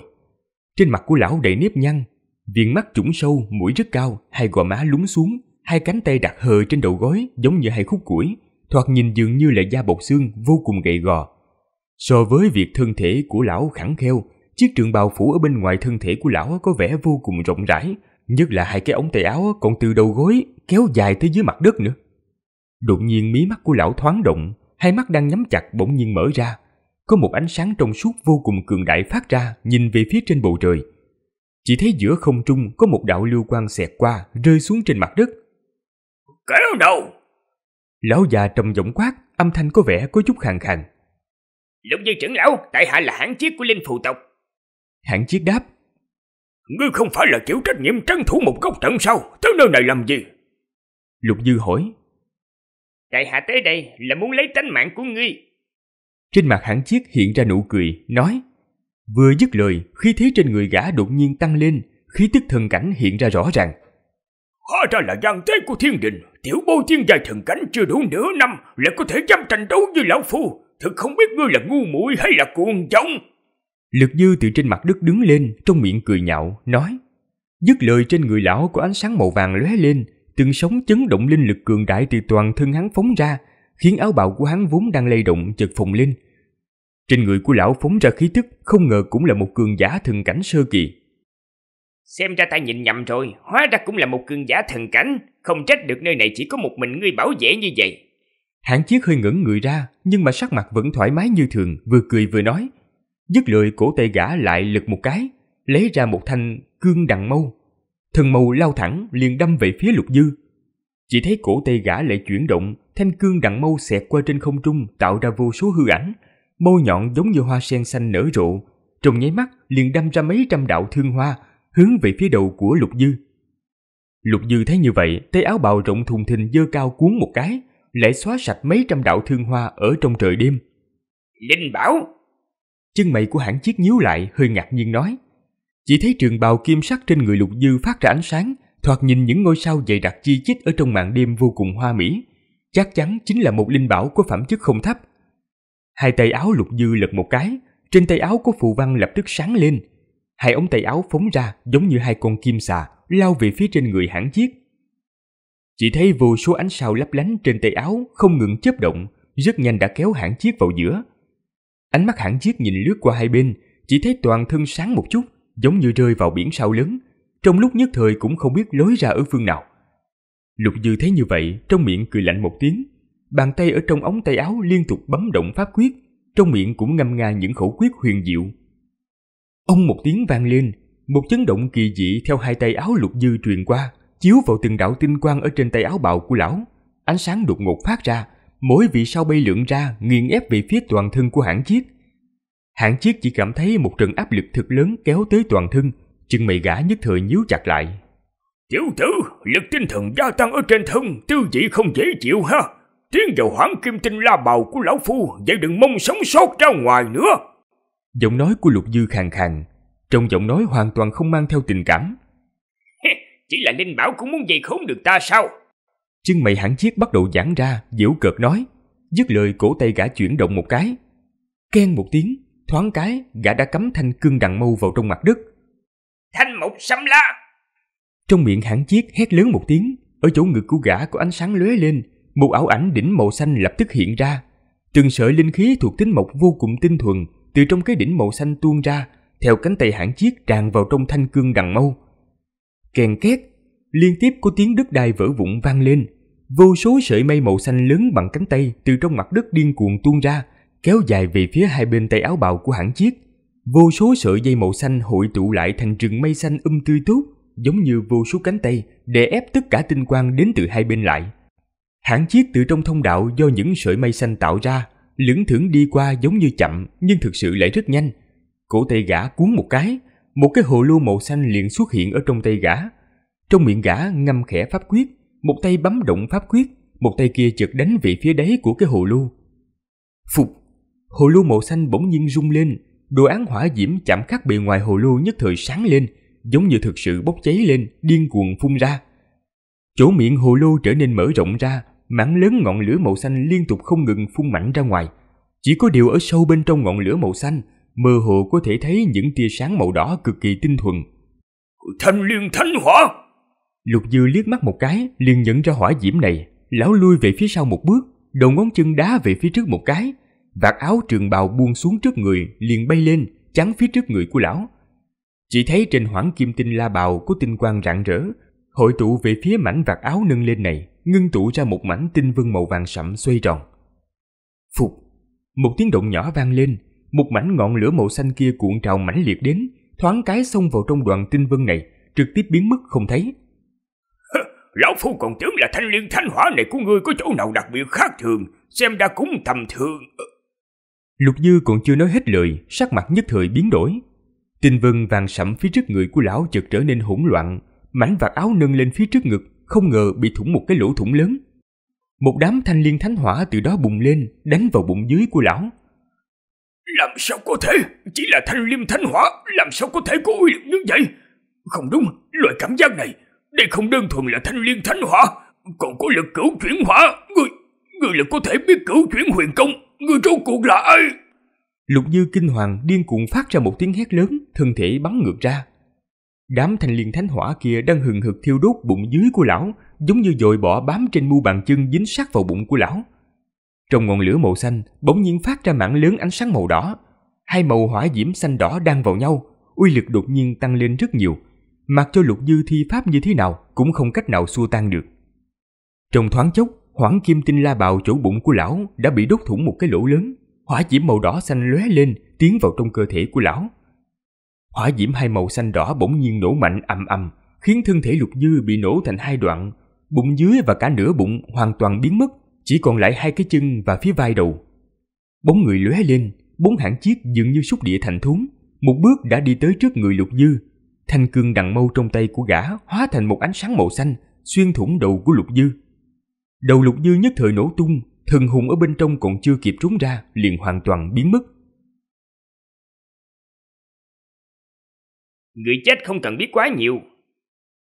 Trên mặt của lão đầy nếp nhăn, viền mắt trũng sâu, mũi rất cao, hai gò má lún xuống, hai cánh tay đặt hờ trên đầu gối giống như hai khúc củi, thoạt nhìn dường như là da bột xương vô cùng gầy gò, So với việc thân thể của lão khẳng kheo, chiếc trường bào phủ ở bên ngoài thân thể của lão có vẻ vô cùng rộng rãi, nhất là hai cái ống tay áo còn từ đầu gối kéo dài tới dưới mặt đất nữa. Đột nhiên mí mắt của lão thoáng động, hai mắt đang nhắm chặt bỗng nhiên mở ra. Có một ánh sáng trong suốt vô cùng cường đại phát ra nhìn về phía trên bầu trời. Chỉ thấy giữa không trung có một đạo lưu quang xẹt qua rơi xuống trên mặt đất. Kéo đầu! Lão già trầm giọng quát, âm thanh có vẻ có chút khàn khàn. Lục dư trưởng lão, tại hạ là hãng chiếc của linh phù tộc. Hãng chiếc đáp. Ngươi không phải là chịu trách nhiệm trấn thủ một góc trận sao? Tới nơi này làm gì? Lục dư hỏi. Tại hạ tới đây là muốn lấy tánh mạng của ngươi. Trên mặt hãng chiếc hiện ra nụ cười, nói. Vừa dứt lời, khí thế trên người gã đột nhiên tăng lên, khí tức thần cảnh hiện ra rõ ràng. Hóa ra là gian tế của thiên đình, tiểu bô thiên giai thần cảnh chưa đủ nửa năm lại có thể dám tranh đấu với lão phu, Thật không biết ngươi là ngu muội hay là cuồng chồng Lực dư từ trên mặt đất đứng lên Trong miệng cười nhạo nói Dứt lời trên người lão có ánh sáng màu vàng lóe lên Từng sóng chấn động linh lực cường đại Từ toàn thân hắn phóng ra Khiến áo bào của hắn vốn đang lay động chợt phồng lên Trên người của lão phóng ra khí tức Không ngờ cũng là một cường giả thần cảnh sơ kỳ Xem ra ta nhìn nhầm rồi Hóa ra cũng là một cường giả thần cảnh Không trách được nơi này chỉ có một mình ngươi bảo vệ như vậy Hạng chiếc hơi ngẩn người ra, nhưng mà sắc mặt vẫn thoải mái như thường, vừa cười vừa nói. Dứt lời cổ tay gã lại lực một cái, lấy ra một thanh cương đằng mâu. Thần mâu lao thẳng, liền đâm về phía lục dư. Chỉ thấy cổ tay gã lại chuyển động, thanh cương đằng mâu xẹt qua trên không trung tạo ra vô số hư ảnh. Mâu nhọn giống như hoa sen xanh nở rộ, trong nháy mắt liền đâm ra mấy trăm đạo thương hoa, hướng về phía đầu của lục dư. Lục dư thấy như vậy, tay áo bào rộng thùng thình dơ cao cuốn một cái, lại xóa sạch mấy trăm đạo thương hoa ở trong trời đêm. Linh bảo! Chân mày của hãng chiếc nhíu lại hơi ngạc nhiên nói. Chỉ thấy trường bào kim sắc trên người lục dư phát ra ánh sáng, thoạt nhìn những ngôi sao dày đặc chi chít ở trong màn đêm vô cùng hoa mỹ. Chắc chắn chính là một linh bảo có phẩm chất không thấp. Hai tay áo lục dư lật một cái, trên tay áo của phù văn lập tức sáng lên. Hai ống tay áo phóng ra giống như hai con kim xà lao về phía trên người hãng chiếc. Chỉ thấy vô số ánh sao lấp lánh trên tay áo không ngừng chớp động, rất nhanh đã kéo hãng chiếc vào giữa. Ánh mắt hãng chiếc nhìn lướt qua hai bên, chỉ thấy toàn thân sáng một chút, giống như rơi vào biển sao lớn, trong lúc nhất thời cũng không biết lối ra ở phương nào. Lục Dư thấy như vậy, trong miệng cười lạnh một tiếng, bàn tay ở trong ống tay áo liên tục bấm động pháp quyết, trong miệng cũng ngâm nga những khẩu quyết huyền diệu. Ông một tiếng vang lên, một chấn động kỳ dị theo hai tay áo Lục Dư truyền qua, chiếu vào từng đạo tinh quang ở trên tay áo bào của lão. Ánh sáng đột ngột phát ra, mỗi vị sao bay lượn ra nghiền ép về phía toàn thân của hãng chiếc. Hạng chiếc chỉ cảm thấy một trận áp lực thực lớn kéo tới toàn thân, chân mày gã nhất thời nhíu chặt lại. Tiểu tử, lực tinh thần gia tăng ở trên thân, tư vị không dễ chịu ha. Tiến vào hoãn kim tinh la bào của lão phu, vậy đừng mong sống sót ra ngoài nữa. Giọng nói của lục dư khàn khàn, trong giọng nói hoàn toàn không mang theo tình cảm, chỉ là Linh Bảo cũng muốn dây khốn được ta sao? Chân mày hẳn chiếc bắt đầu giãn ra, diễu cợt nói. Dứt lời cổ tay gã chuyển động một cái. Ken một tiếng, thoáng cái, gã đã cắm thanh cương đằng mâu vào trong mặt đất. Thanh mộc xâm la! Trong miệng hãng chiếc hét lớn một tiếng, ở chỗ ngực của gã có ánh sáng lóe lên, một ảo ảnh đỉnh màu xanh lập tức hiện ra. Từng sợi linh khí thuộc tính mộc vô cùng tinh thuần từ trong cái đỉnh màu xanh tuôn ra, theo cánh tay hãng chiếc tràn vào trong thanh cương đằng mâu kèn két, liên tiếp có tiếng đất đai vỡ vụn vang lên. Vô số sợi mây màu xanh lớn bằng cánh tay từ trong mặt đất điên cuồng tuôn ra, kéo dài về phía hai bên tay áo bào của hãng chiếc. Vô số sợi dây màu xanh hội tụ lại thành rừng mây xanh um tươi tốt, giống như vô số cánh tay đè ép tất cả tinh quang đến từ hai bên lại. Hãng chiếc từ trong thông đạo do những sợi mây xanh tạo ra, lững thững đi qua giống như chậm nhưng thực sự lại rất nhanh. Cổ tay gã cuốn một cái, một cái hồ lô màu xanh liền xuất hiện ở trong tay gã. Trong miệng gã ngâm khẽ pháp quyết, một tay bấm động pháp quyết, một tay kia chợt đánh về phía đáy của cái hồ lô. Phục! Hồ lô màu xanh bỗng nhiên rung lên, đồ án hỏa diễm chạm khắc bề ngoài hồ lô nhất thời sáng lên, giống như thực sự bốc cháy lên, điên cuồng phun ra. Chỗ miệng hồ lô trở nên mở rộng ra, mảng lớn ngọn lửa màu xanh liên tục không ngừng phun mạnh ra ngoài. Chỉ có điều ở sâu bên trong ngọn lửa màu xanh mơ hồ có thể thấy những tia sáng màu đỏ cực kỳ tinh thuần. Thanh liên thánh hỏa! Lục Dư liếc mắt một cái, liền nhận ra hỏa diễm này. Lão lui về phía sau một bước, đầu ngón chân đá về phía trước một cái. Vạt áo trường bào buông xuống trước người, liền bay lên, chắn phía trước người của lão. Chỉ thấy trên hoảng kim tinh la bào có tinh quang rạng rỡ, hội tụ về phía mảnh vạt áo nâng lên này, ngưng tụ ra một mảnh tinh vân màu vàng sậm xoay tròn. Phục! Một tiếng động nhỏ vang lên, một mảnh ngọn lửa màu xanh kia cuộn trào mãnh liệt đến, thoáng cái xông vào trong đoàn tinh vân này, trực tiếp biến mất không thấy. Lão Phu còn tưởng là thanh liên thanh hỏa này của ngươi có chỗ nào đặc biệt khác thường, xem ra cũng tầm thường. Lục Dư còn chưa nói hết lời, sắc mặt nhất thời biến đổi. Tinh vân vàng sẫm phía trước người của lão chợt trở nên hỗn loạn, mảnh vạt áo nâng lên phía trước ngực, không ngờ bị thủng một cái lỗ thủng lớn. Một đám thanh liên thánh hỏa từ đó bùng lên, đánh vào bụng dưới của lão. Làm sao có thể? Chỉ là thanh liêm thánh hỏa, làm sao có thể có uy lực như vậy? Không đúng, loại cảm giác này, đây không đơn thuần là thanh liêm thánh hỏa, còn có lực cửu chuyển hỏa. người người lực có thể biết cửu chuyển huyền công, người rốt cuộc là ai? Lục Dư kinh hoàng điên cuồng phát ra một tiếng hét lớn, thân thể bắn ngược ra. Đám thanh liên thánh hỏa kia đang hừng hực thiêu đốt bụng dưới của lão, giống như dội bỏ bám trên mu bàn chân dính sát vào bụng của lão. Trong ngọn lửa màu xanh, bỗng nhiên phát ra mảng lớn ánh sáng màu đỏ. Hai màu hỏa diễm xanh đỏ đang vào nhau, uy lực đột nhiên tăng lên rất nhiều. Mặc cho lục dư thi pháp như thế nào cũng không cách nào xua tan được. Trong thoáng chốc, hoảng kim tinh la bào chỗ bụng của lão đã bị đốt thủng một cái lỗ lớn. Hỏa diễm màu đỏ xanh lóe lên, tiến vào trong cơ thể của lão. Hỏa diễm hai màu xanh đỏ bỗng nhiên nổ mạnh ầm ầm, khiến thân thể lục dư bị nổ thành hai đoạn, bụng dưới và cả nửa bụng hoàn toàn biến mất, chỉ còn lại hai cái chân và phía vai đầu. Bóng người lóe lên, bốn hãng chiếc dường như xúc địa thành thúng một bước đã đi tới trước người Lục Dư. Thanh cương đằng mâu trong tay của gã hóa thành một ánh sáng màu xanh, xuyên thủng đầu của Lục Dư. Đầu Lục Dư nhất thời nổ tung, thần hùng ở bên trong còn chưa kịp trốn ra, liền hoàn toàn biến mất. Người chết không cần biết quá nhiều.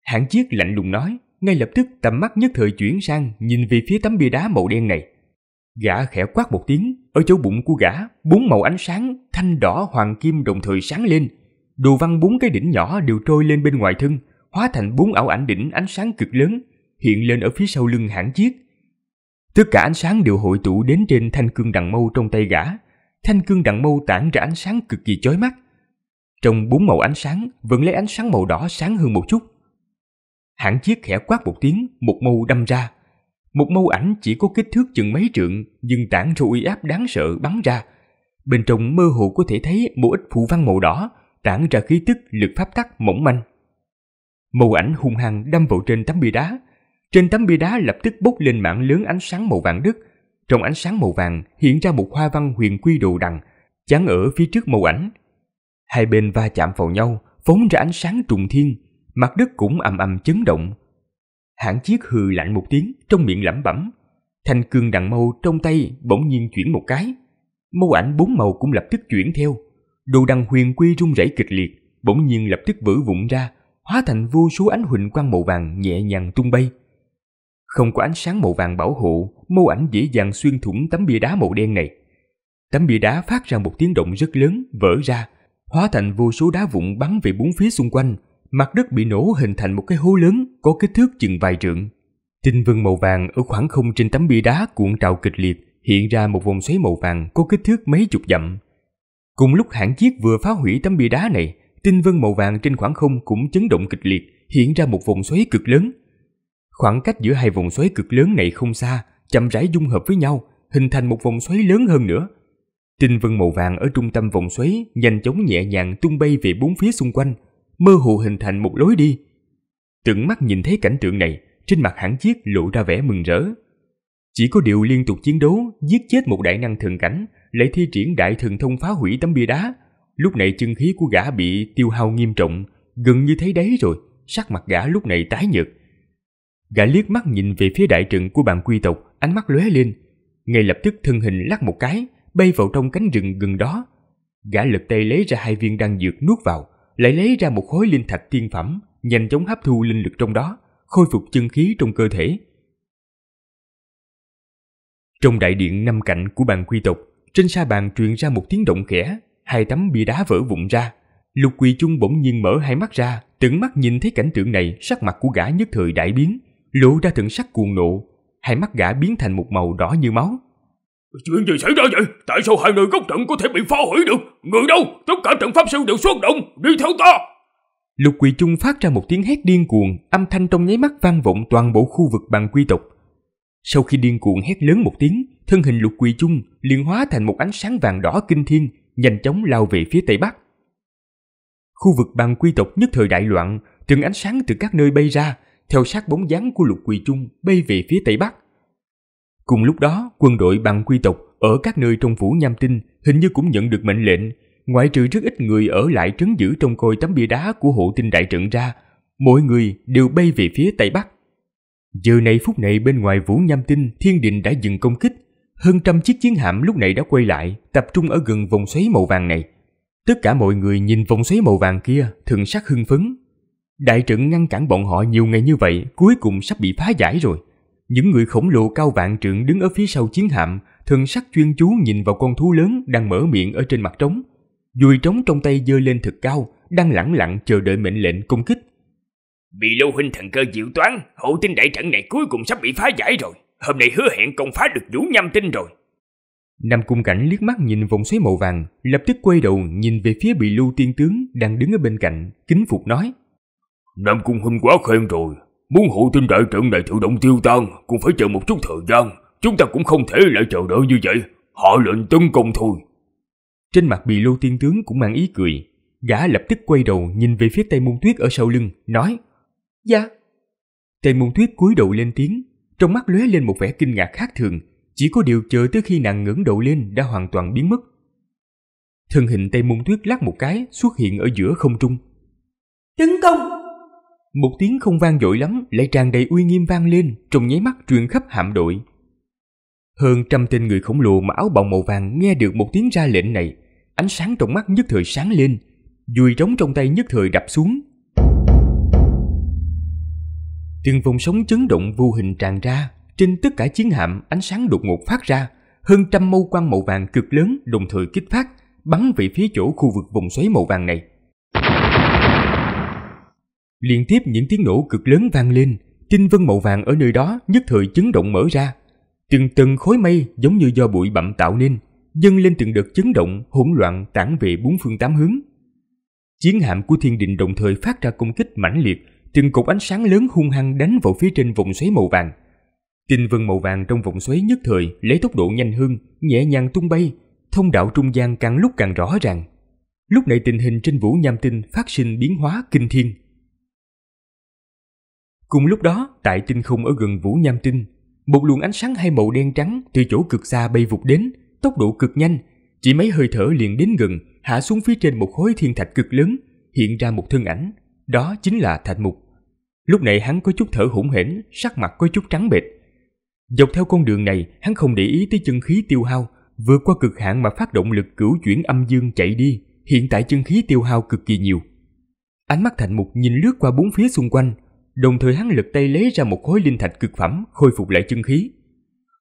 Hãng chiếc lạnh lùng nói ngay lập tức tầm mắt nhất thời chuyển sang nhìn về phía tấm bia đá màu đen này. Gã khẽ quát một tiếng, ở chỗ bụng của gã, bốn màu ánh sáng, thanh đỏ hoàng kim đồng thời sáng lên. Đồ văn bốn cái đỉnh nhỏ đều trôi lên bên ngoài thân, hóa thành bốn ảo ảnh đỉnh ánh sáng cực lớn, hiện lên ở phía sau lưng hãng chiếc. Tất cả ánh sáng đều hội tụ đến trên thanh cương đằng mâu trong tay gã. Thanh cương đằng mâu tản ra ánh sáng cực kỳ chói mắt. Trong bốn màu ánh sáng, vẫn lấy ánh sáng màu đỏ sáng hơn một chút, hãng chiếc khẽ quát một tiếng, một mâu đâm ra. Một mâu ảnh chỉ có kích thước chừng mấy trượng, nhưng tảng ra uy áp đáng sợ bắn ra. Bên trong mơ hồ có thể thấy một ít phụ văn màu đỏ, tản ra khí tức lực pháp tắc mỏng manh. Mâu ảnh hung hăng đâm vào trên tấm bia đá. Trên tấm bia đá lập tức bốc lên mảng lớn ánh sáng màu vàng đứt. Trong ánh sáng màu vàng hiện ra một hoa văn huyền quy đồ đằng, chắn ở phía trước mâu ảnh. Hai bên va chạm vào nhau, phóng ra ánh sáng trùng thiên mặt đất cũng ầm ầm chấn động. hãng chiếc hừ lạnh một tiếng, trong miệng lẩm bẩm. Thanh cương đằng mâu trong tay bỗng nhiên chuyển một cái. Mâu ảnh bốn màu cũng lập tức chuyển theo. Đồ đằng huyền quy rung rẩy kịch liệt, bỗng nhiên lập tức vỡ vụn ra, hóa thành vô số ánh huỳnh quang màu vàng nhẹ nhàng tung bay. Không có ánh sáng màu vàng bảo hộ, mâu ảnh dễ dàng xuyên thủng tấm bia đá màu đen này. Tấm bia đá phát ra một tiếng động rất lớn, vỡ ra, hóa thành vô số đá vụn bắn về bốn phía xung quanh, mặt đất bị nổ hình thành một cái hố lớn có kích thước chừng vài trượng. Tinh vân màu vàng ở khoảng không trên tấm bia đá cuộn trào kịch liệt, hiện ra một vòng xoáy màu vàng có kích thước mấy chục dặm. Cùng lúc hãng chiếc vừa phá hủy tấm bia đá này, tinh vân màu vàng trên khoảng không cũng chấn động kịch liệt, hiện ra một vòng xoáy cực lớn. Khoảng cách giữa hai vòng xoáy cực lớn này không xa, chậm rãi dung hợp với nhau, hình thành một vòng xoáy lớn hơn nữa. Tinh vân màu vàng ở trung tâm vòng xoáy nhanh chóng nhẹ nhàng tung bay về bốn phía xung quanh, mơ hồ hình thành một lối đi. Tưởng mắt nhìn thấy cảnh tượng này, trên mặt hãng chiếc lộ ra vẻ mừng rỡ. Chỉ có điều liên tục chiến đấu, giết chết một đại năng thần cảnh, lại thi triển đại thần thông phá hủy tấm bia đá. Lúc này chân khí của gã bị tiêu hao nghiêm trọng, gần như thấy đấy rồi, sắc mặt gã lúc này tái nhợt. Gã liếc mắt nhìn về phía đại trận của bàn quy tộc, ánh mắt lóe lên. Ngay lập tức thân hình lắc một cái, bay vào trong cánh rừng gần đó. Gã lực tay lấy ra hai viên đan dược nuốt vào, lại lấy ra một khối linh thạch thiên phẩm, nhanh chóng hấp thu linh lực trong đó, khôi phục chân khí trong cơ thể. Trong đại điện năm cạnh của bàn quy tộc, trên sa bàn truyền ra một tiếng động khẽ, hai tấm bia đá vỡ vụn ra. Lục Quỳ Chung bỗng nhiên mở hai mắt ra, tưởng mắt nhìn thấy cảnh tượng này, sắc mặt của gã nhất thời đại biến, lộ ra thượng sắc cuồng nộ, hai mắt gã biến thành một màu đỏ như máu, Chuyện gì xảy ra vậy? Tại sao hai nơi góc trận có thể bị phá hủy được? Người đâu? Tất cả trận pháp sư đều xuất động, đi theo ta! Lục Quỳ Trung phát ra một tiếng hét điên cuồng, âm thanh trong nháy mắt vang vọng toàn bộ khu vực bằng quy tộc. Sau khi điên cuồng hét lớn một tiếng, thân hình Lục Quỳ Trung liền hóa thành một ánh sáng vàng đỏ kinh thiên, nhanh chóng lao về phía tây bắc. Khu vực bằng quy tộc nhất thời đại loạn, từng ánh sáng từ các nơi bay ra, theo sát bóng dáng của Lục Quỳ Trung bay về phía tây bắc. Cùng lúc đó, quân đội bằng quy tộc ở các nơi trong phủ nham tinh hình như cũng nhận được mệnh lệnh, ngoại trừ rất ít người ở lại trấn giữ trong coi tấm bia đá của hộ tinh đại trận ra, mỗi người đều bay về phía Tây Bắc. Giờ này phút này bên ngoài vũ nham tinh, thiên định đã dừng công kích. Hơn trăm chiếc chiến hạm lúc này đã quay lại, tập trung ở gần vòng xoáy màu vàng này. Tất cả mọi người nhìn vòng xoáy màu vàng kia, thần sắc hưng phấn. Đại trận ngăn cản bọn họ nhiều ngày như vậy, cuối cùng sắp bị phá giải rồi. Những người khổng lồ cao vạn trượng đứng ở phía sau chiến hạm, thần sắc chuyên chú nhìn vào con thú lớn đang mở miệng ở trên mặt trống. Dùi trống trong tay dơ lên thật cao, đang lẳng lặng chờ đợi mệnh lệnh công kích. Bị lưu huynh thần cơ diệu toán, hậu tinh đại trận này cuối cùng sắp bị phá giải rồi. Hôm nay hứa hẹn công phá được vũ nhâm tinh rồi. Nam Cung Cảnh liếc mắt nhìn vòng xoáy màu vàng, lập tức quay đầu nhìn về phía bị lưu tiên tướng đang đứng ở bên cạnh, kính phục nói. Nam Cung Huynh quá khen rồi, Muốn hộ tinh đại trận này tự động tiêu tan Cũng phải chờ một chút thời gian Chúng ta cũng không thể lại chờ đợi như vậy Hạ lệnh tấn công thôi Trên mặt bì lô tiên tướng cũng mang ý cười Gã lập tức quay đầu nhìn về phía tay Môn Tuyết ở sau lưng Nói Dạ tay Môn Tuyết cúi đầu lên tiếng Trong mắt lóe lên một vẻ kinh ngạc khác thường Chỉ có điều chờ tới khi nàng ngẩng đầu lên đã hoàn toàn biến mất Thân hình tay Môn Tuyết lắc một cái xuất hiện ở giữa không trung Tấn công! Một tiếng không vang dội lắm lại tràn đầy uy nghiêm vang lên trong nháy mắt truyền khắp hạm đội. Hơn trăm tên người khổng lồ mặc áo bào màu vàng nghe được một tiếng ra lệnh này, ánh sáng trong mắt nhất thời sáng lên, dùi trống trong tay nhất thời đập xuống. Từng vòng sóng chấn động vô hình tràn ra, trên tất cả chiến hạm ánh sáng đột ngột phát ra, hơn trăm mâu quang màu vàng cực lớn đồng thời kích phát, bắn về phía chỗ khu vực vùng xoáy màu vàng này. Liên tiếp những tiếng nổ cực lớn vang lên, tinh vân màu vàng ở nơi đó nhất thời chấn động mở ra. Từng từng khối mây giống như do bụi bặm tạo nên, dâng lên từng đợt chấn động hỗn loạn tản về bốn phương tám hướng. Chiến hạm của thiên đình đồng thời phát ra công kích mãnh liệt, từng cột ánh sáng lớn hung hăng đánh vào phía trên vòng xoáy màu vàng. Tinh vân màu vàng trong vòng xoáy nhất thời lấy tốc độ nhanh hơn, nhẹ nhàng tung bay, thông đạo trung gian càng lúc càng rõ ràng. Lúc này tình hình trên vũ nham tinh phát sinh biến hóa kinh thiên. Cùng lúc đó, tại tinh không ở gần Vũ Nham Tinh, một luồng ánh sáng hai màu đen trắng từ chỗ cực xa bay vụt đến, tốc độ cực nhanh, chỉ mấy hơi thở liền đến gần, hạ xuống phía trên một khối thiên thạch cực lớn, hiện ra một thân ảnh, đó chính là Thạch Mục. Lúc này hắn có chút thở hổn hển, sắc mặt có chút trắng bệch. Dọc theo con đường này, hắn không để ý tới chân khí tiêu hao, vượt qua cực hạn mà phát động lực cửu chuyển âm dương chạy đi, hiện tại chân khí tiêu hao cực kỳ nhiều. Ánh mắt Thạch Mục nhìn lướt qua bốn phía xung quanh, Đồng thời hắn lực tay lấy ra một khối linh thạch cực phẩm khôi phục lại chân khí.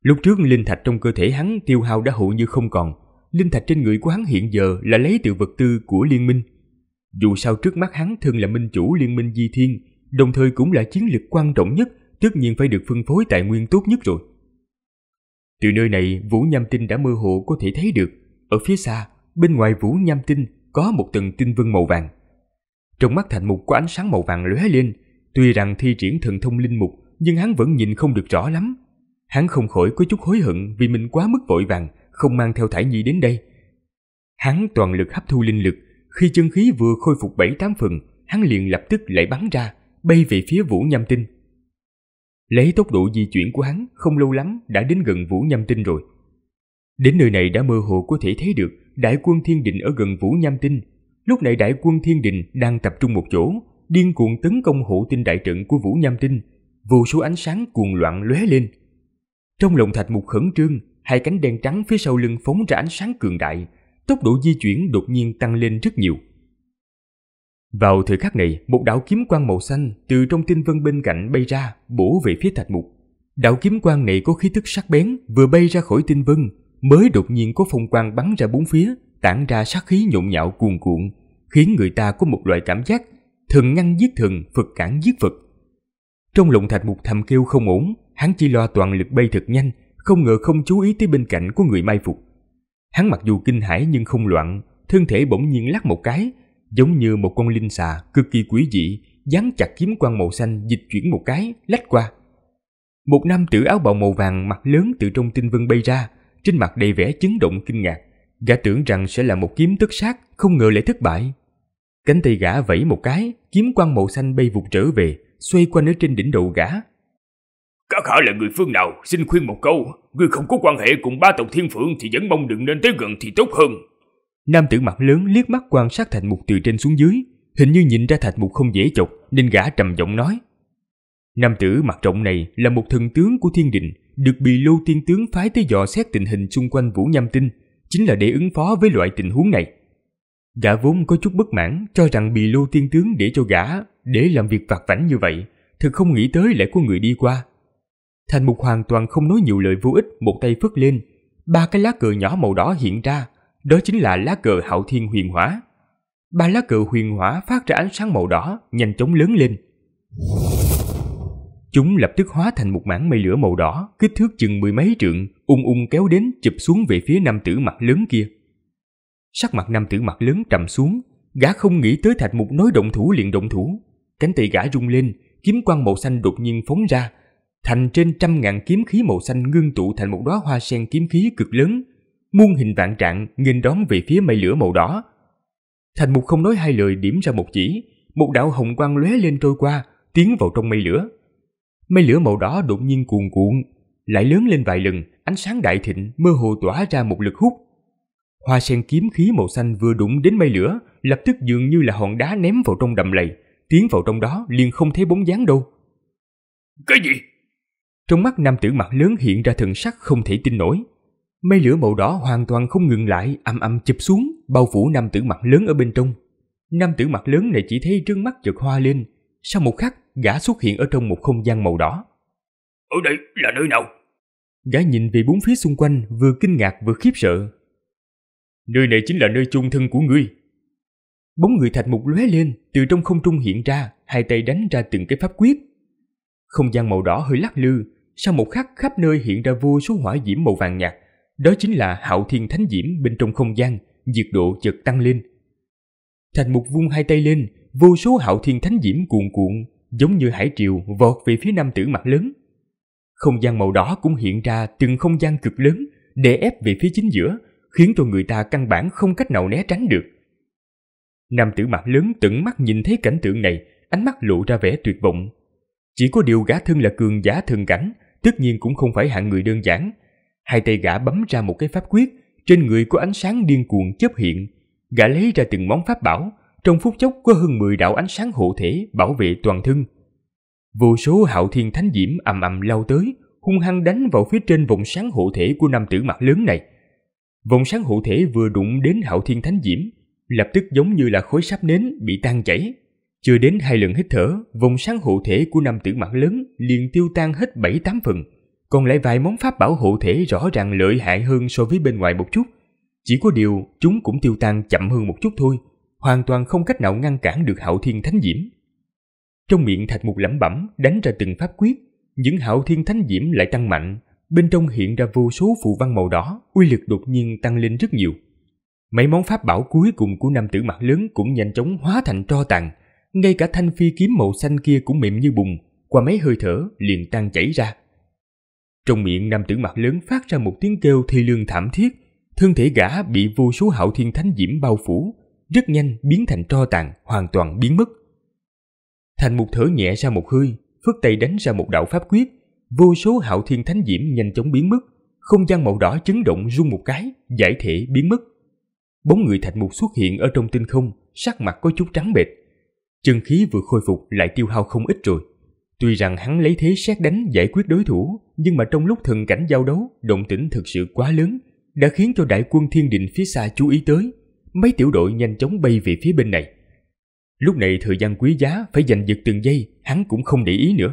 Lúc trước linh thạch trong cơ thể hắn tiêu hao đã hầu như không còn. Linh thạch trên người của hắn hiện giờ là lấy từ vật tư của liên minh. Dù sao trước mắt hắn thường là minh chủ liên minh di thiên, đồng thời cũng là chiến lực quan trọng nhất, tất nhiên phải được phân phối tài nguyên tốt nhất rồi. Từ nơi này, Vũ Nham Tinh đã mơ hồ có thể thấy được, ở phía xa, bên ngoài Vũ Nham Tinh có một tầng tinh vân màu vàng. Trong mắt thành mục có ánh sáng màu vàng lóe lên, Tuy rằng thi triển thần thông linh mục, nhưng hắn vẫn nhìn không được rõ lắm. Hắn không khỏi có chút hối hận vì mình quá mức vội vàng, không mang theo Thải Nhi đến đây. Hắn toàn lực hấp thu linh lực, khi chân khí vừa khôi phục bảy tám phần, hắn liền lập tức lại bắn ra, bay về phía Vũ nhâm Tinh. Lấy tốc độ di chuyển của hắn, không lâu lắm đã đến gần Vũ nhâm Tinh rồi. Đến nơi này đã mơ hồ có thể thấy được Đại quân Thiên Đình ở gần Vũ nhâm Tinh. Lúc này Đại quân Thiên Đình đang tập trung một chỗ, điên cuồng tấn công hộ tinh đại trận của Vũ Nham Tinh, vô số ánh sáng cuồng loạn lóe lên. Trong lồng Thạch Mục khẩn trương, hai cánh đen trắng phía sau lưng phóng ra ánh sáng cường đại, tốc độ di chuyển đột nhiên tăng lên rất nhiều. Vào thời khắc này, một đạo kiếm quang màu xanh từ trong tinh vân bên cạnh bay ra, bổ về phía Thạch Mục. Đạo kiếm quang này có khí tức sắc bén, vừa bay ra khỏi tinh vân, mới đột nhiên có phong quang bắn ra bốn phía, tản ra sát khí nhộn nhạo cuồn cuộn, khiến người ta có một loại cảm giác Thần ngăn giết thần, Phật cản giết Phật. Trong lòng thạch mục thầm kêu không ổn, hắn chỉ lo toàn lực bay thật nhanh, không ngờ không chú ý tới bên cạnh của người mai phục. Hắn mặc dù kinh hãi nhưng không loạn, thân thể bỗng nhiên lắc một cái, giống như một con linh xà cực kỳ quý dị, dán chặt kiếm quan màu xanh dịch chuyển một cái, lách qua. Một nam tử áo bào màu vàng mặt lớn từ trong tinh vân bay ra, trên mặt đầy vẻ chấn động kinh ngạc. Gã tưởng rằng sẽ là một kiếm tất sát, không ngờ lại thất bại, Cánh tay gã vẫy một cái, kiếm quan màu xanh bay vụt trở về, xoay quanh ở trên đỉnh đầu gã. Các hạ là người phương nào, xin khuyên một câu, người không có quan hệ cùng ba tộc thiên phượng thì vẫn mong đừng nên tới gần thì tốt hơn. Nam tử mặt lớn liếc mắt quan sát thạch mục từ trên xuống dưới, hình như nhìn ra thạch mục không dễ chọc nên gã trầm giọng nói. Nam tử mặt rộng này là một thần tướng của thiên đình, được bì lô tiên tướng phái tới dò xét tình hình xung quanh Vũ Nham Tinh, chính là để ứng phó với loại tình huống này. Gã vốn có chút bất mãn cho rằng bị lô tiên tướng để cho gã để làm việc vặt vảnh như vậy, thực không nghĩ tới lại có người đi qua. Thành mục hoàn toàn không nói nhiều lời vô ích, một tay phất lên, ba cái lá cờ nhỏ màu đỏ hiện ra, đó chính là lá cờ hạo thiên huyền hỏa. Ba lá cờ huyền hỏa phát ra ánh sáng màu đỏ, nhanh chóng lớn lên. Chúng lập tức hóa thành một mảng mây lửa màu đỏ, kích thước chừng mười mấy trượng, ung ung kéo đến chụp xuống về phía nam tử mặt lớn kia. Sắc mặt nam tử mặt lớn trầm xuống, gã không nghĩ tới thạch mục nói động thủ liền động thủ. Cánh tay gã rung lên, kiếm quang màu xanh đột nhiên phóng ra, thành trên trăm ngàn kiếm khí màu xanh ngưng tụ thành một đóa hoa sen kiếm khí cực lớn, muôn hình vạn trạng nghênh đón về phía mây lửa màu đỏ. Thành mục không nói hai lời điểm ra một chỉ, một đạo hồng quang lóe lên trôi qua, tiến vào trong mây lửa. Mây lửa màu đỏ đột nhiên cuồn cuộn, lại lớn lên vài lần, ánh sáng đại thịnh mơ hồ tỏa ra một lực hút, Hoa sen kiếm khí màu xanh vừa đụng đến mây lửa, lập tức dường như là hòn đá ném vào trong đầm lầy, tiến vào trong đó liền không thấy bóng dáng đâu. Cái gì? Trong mắt nam tử mặt lớn hiện ra thần sắc không thể tin nổi. Mây lửa màu đỏ hoàn toàn không ngừng lại, âm âm chụp xuống, bao phủ nam tử mặt lớn ở bên trong. Nam tử mặt lớn này chỉ thấy trước mắt chợt hoa lên, sau một khắc, gã xuất hiện ở trong một không gian màu đỏ. Ở đây là nơi nào? Gã nhìn về bốn phía xung quanh, vừa kinh ngạc vừa khiếp sợ, nơi này chính là nơi chung thân của ngươi. Bóng người thạch mục lóe lên, từ trong không trung hiện ra, hai tay đánh ra từng cái pháp quyết. Không gian màu đỏ hơi lắc lư, sau một khắc khắp nơi hiện ra vô số hỏa diễm màu vàng nhạt. Đó chính là hạo thiên thánh diễm bên trong không gian, nhiệt độ chợt tăng lên. Thạch mục vung hai tay lên, vô số hạo thiên thánh diễm cuồn cuộn, giống như hải triều vọt về phía nam tử mặt lớn. Không gian màu đỏ cũng hiện ra từng không gian cực lớn, để ép về phía chính giữa, khiến cho người ta căn bản không cách nào né tránh được. Nam tử mặt lớn tận mắt nhìn thấy cảnh tượng này, ánh mắt lộ ra vẻ tuyệt vọng. Chỉ có điều gã thân là cường giả thần cảnh, tất nhiên cũng không phải hạng người đơn giản. Hai tay gã bấm ra một cái pháp quyết, trên người có ánh sáng điên cuồng chớp hiện. Gã lấy ra từng món pháp bảo, trong phút chốc có hơn 10 đạo ánh sáng hộ thể bảo vệ toàn thân. Vô số hạo thiên thánh diễm ầm ầm lao tới, hung hăng đánh vào phía trên vùng sáng hộ thể của nam tử mặt lớn này. Vòng sáng hộ thể vừa đụng đến hạo thiên thánh diễm, lập tức giống như là khối sáp nến bị tan chảy. Chưa đến hai lần hít thở, vòng sáng hộ thể của năm tử mãn lớn liền tiêu tan hết bảy tám phần. Còn lại vài món pháp bảo hộ thể rõ ràng lợi hại hơn so với bên ngoài một chút. Chỉ có điều chúng cũng tiêu tan chậm hơn một chút thôi, hoàn toàn không cách nào ngăn cản được hạo thiên thánh diễm. Trong miệng thạch mục lẩm bẩm đánh ra từng pháp quyết, những hạo thiên thánh diễm lại tăng mạnh, bên trong hiện ra vô số phù văn màu đỏ, uy lực đột nhiên tăng lên rất nhiều. Mấy món pháp bảo cuối cùng của nam tử mặt lớn cũng nhanh chóng hóa thành tro tàn, ngay cả thanh phi kiếm màu xanh kia cũng mềm như bùn, qua mấy hơi thở liền tan chảy ra. Trong miệng nam tử mặt lớn phát ra một tiếng kêu thi lương thảm thiết, thân thể gã bị vô số hạo thiên thánh diễm bao phủ, rất nhanh biến thành tro tàn, hoàn toàn biến mất. Thành một thở nhẹ ra một hơi, phất tay đánh ra một đạo pháp quyết, vô số hạo thiên thánh diễm nhanh chóng biến mất, không gian màu đỏ chấn động rung một cái, giải thể biến mất. Bóng người thạch mục xuất hiện ở trong tinh không, sắc mặt có chút trắng bệch. Chân khí vừa khôi phục lại tiêu hao không ít rồi. Tuy rằng hắn lấy thế xét đánh giải quyết đối thủ, nhưng mà trong lúc thần cảnh giao đấu, động tĩnh thực sự quá lớn, đã khiến cho đại quân thiên định phía xa chú ý tới. Mấy tiểu đội nhanh chóng bay về phía bên này. Lúc này thời gian quý giá phải giành giật từng giây, hắn cũng không để ý nữa.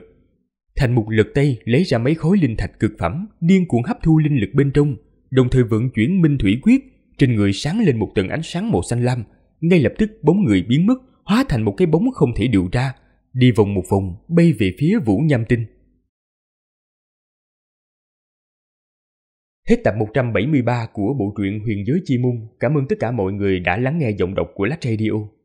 Thành mục lật tay lấy ra mấy khối linh thạch cực phẩm, điên cuồng hấp thu linh lực bên trong, đồng thời vận chuyển minh thủy quyết, trên người sáng lên một tầng ánh sáng màu xanh lam, ngay lập tức bóng người biến mất, hóa thành một cái bóng không thể điều ra, đi vòng một vòng bay về phía Vũ Nham Tinh. Hết tập 173 của bộ truyện Huyền Giới Chi Môn. Cảm ơn tất cả mọi người đã lắng nghe giọng đọc của Lách Radio.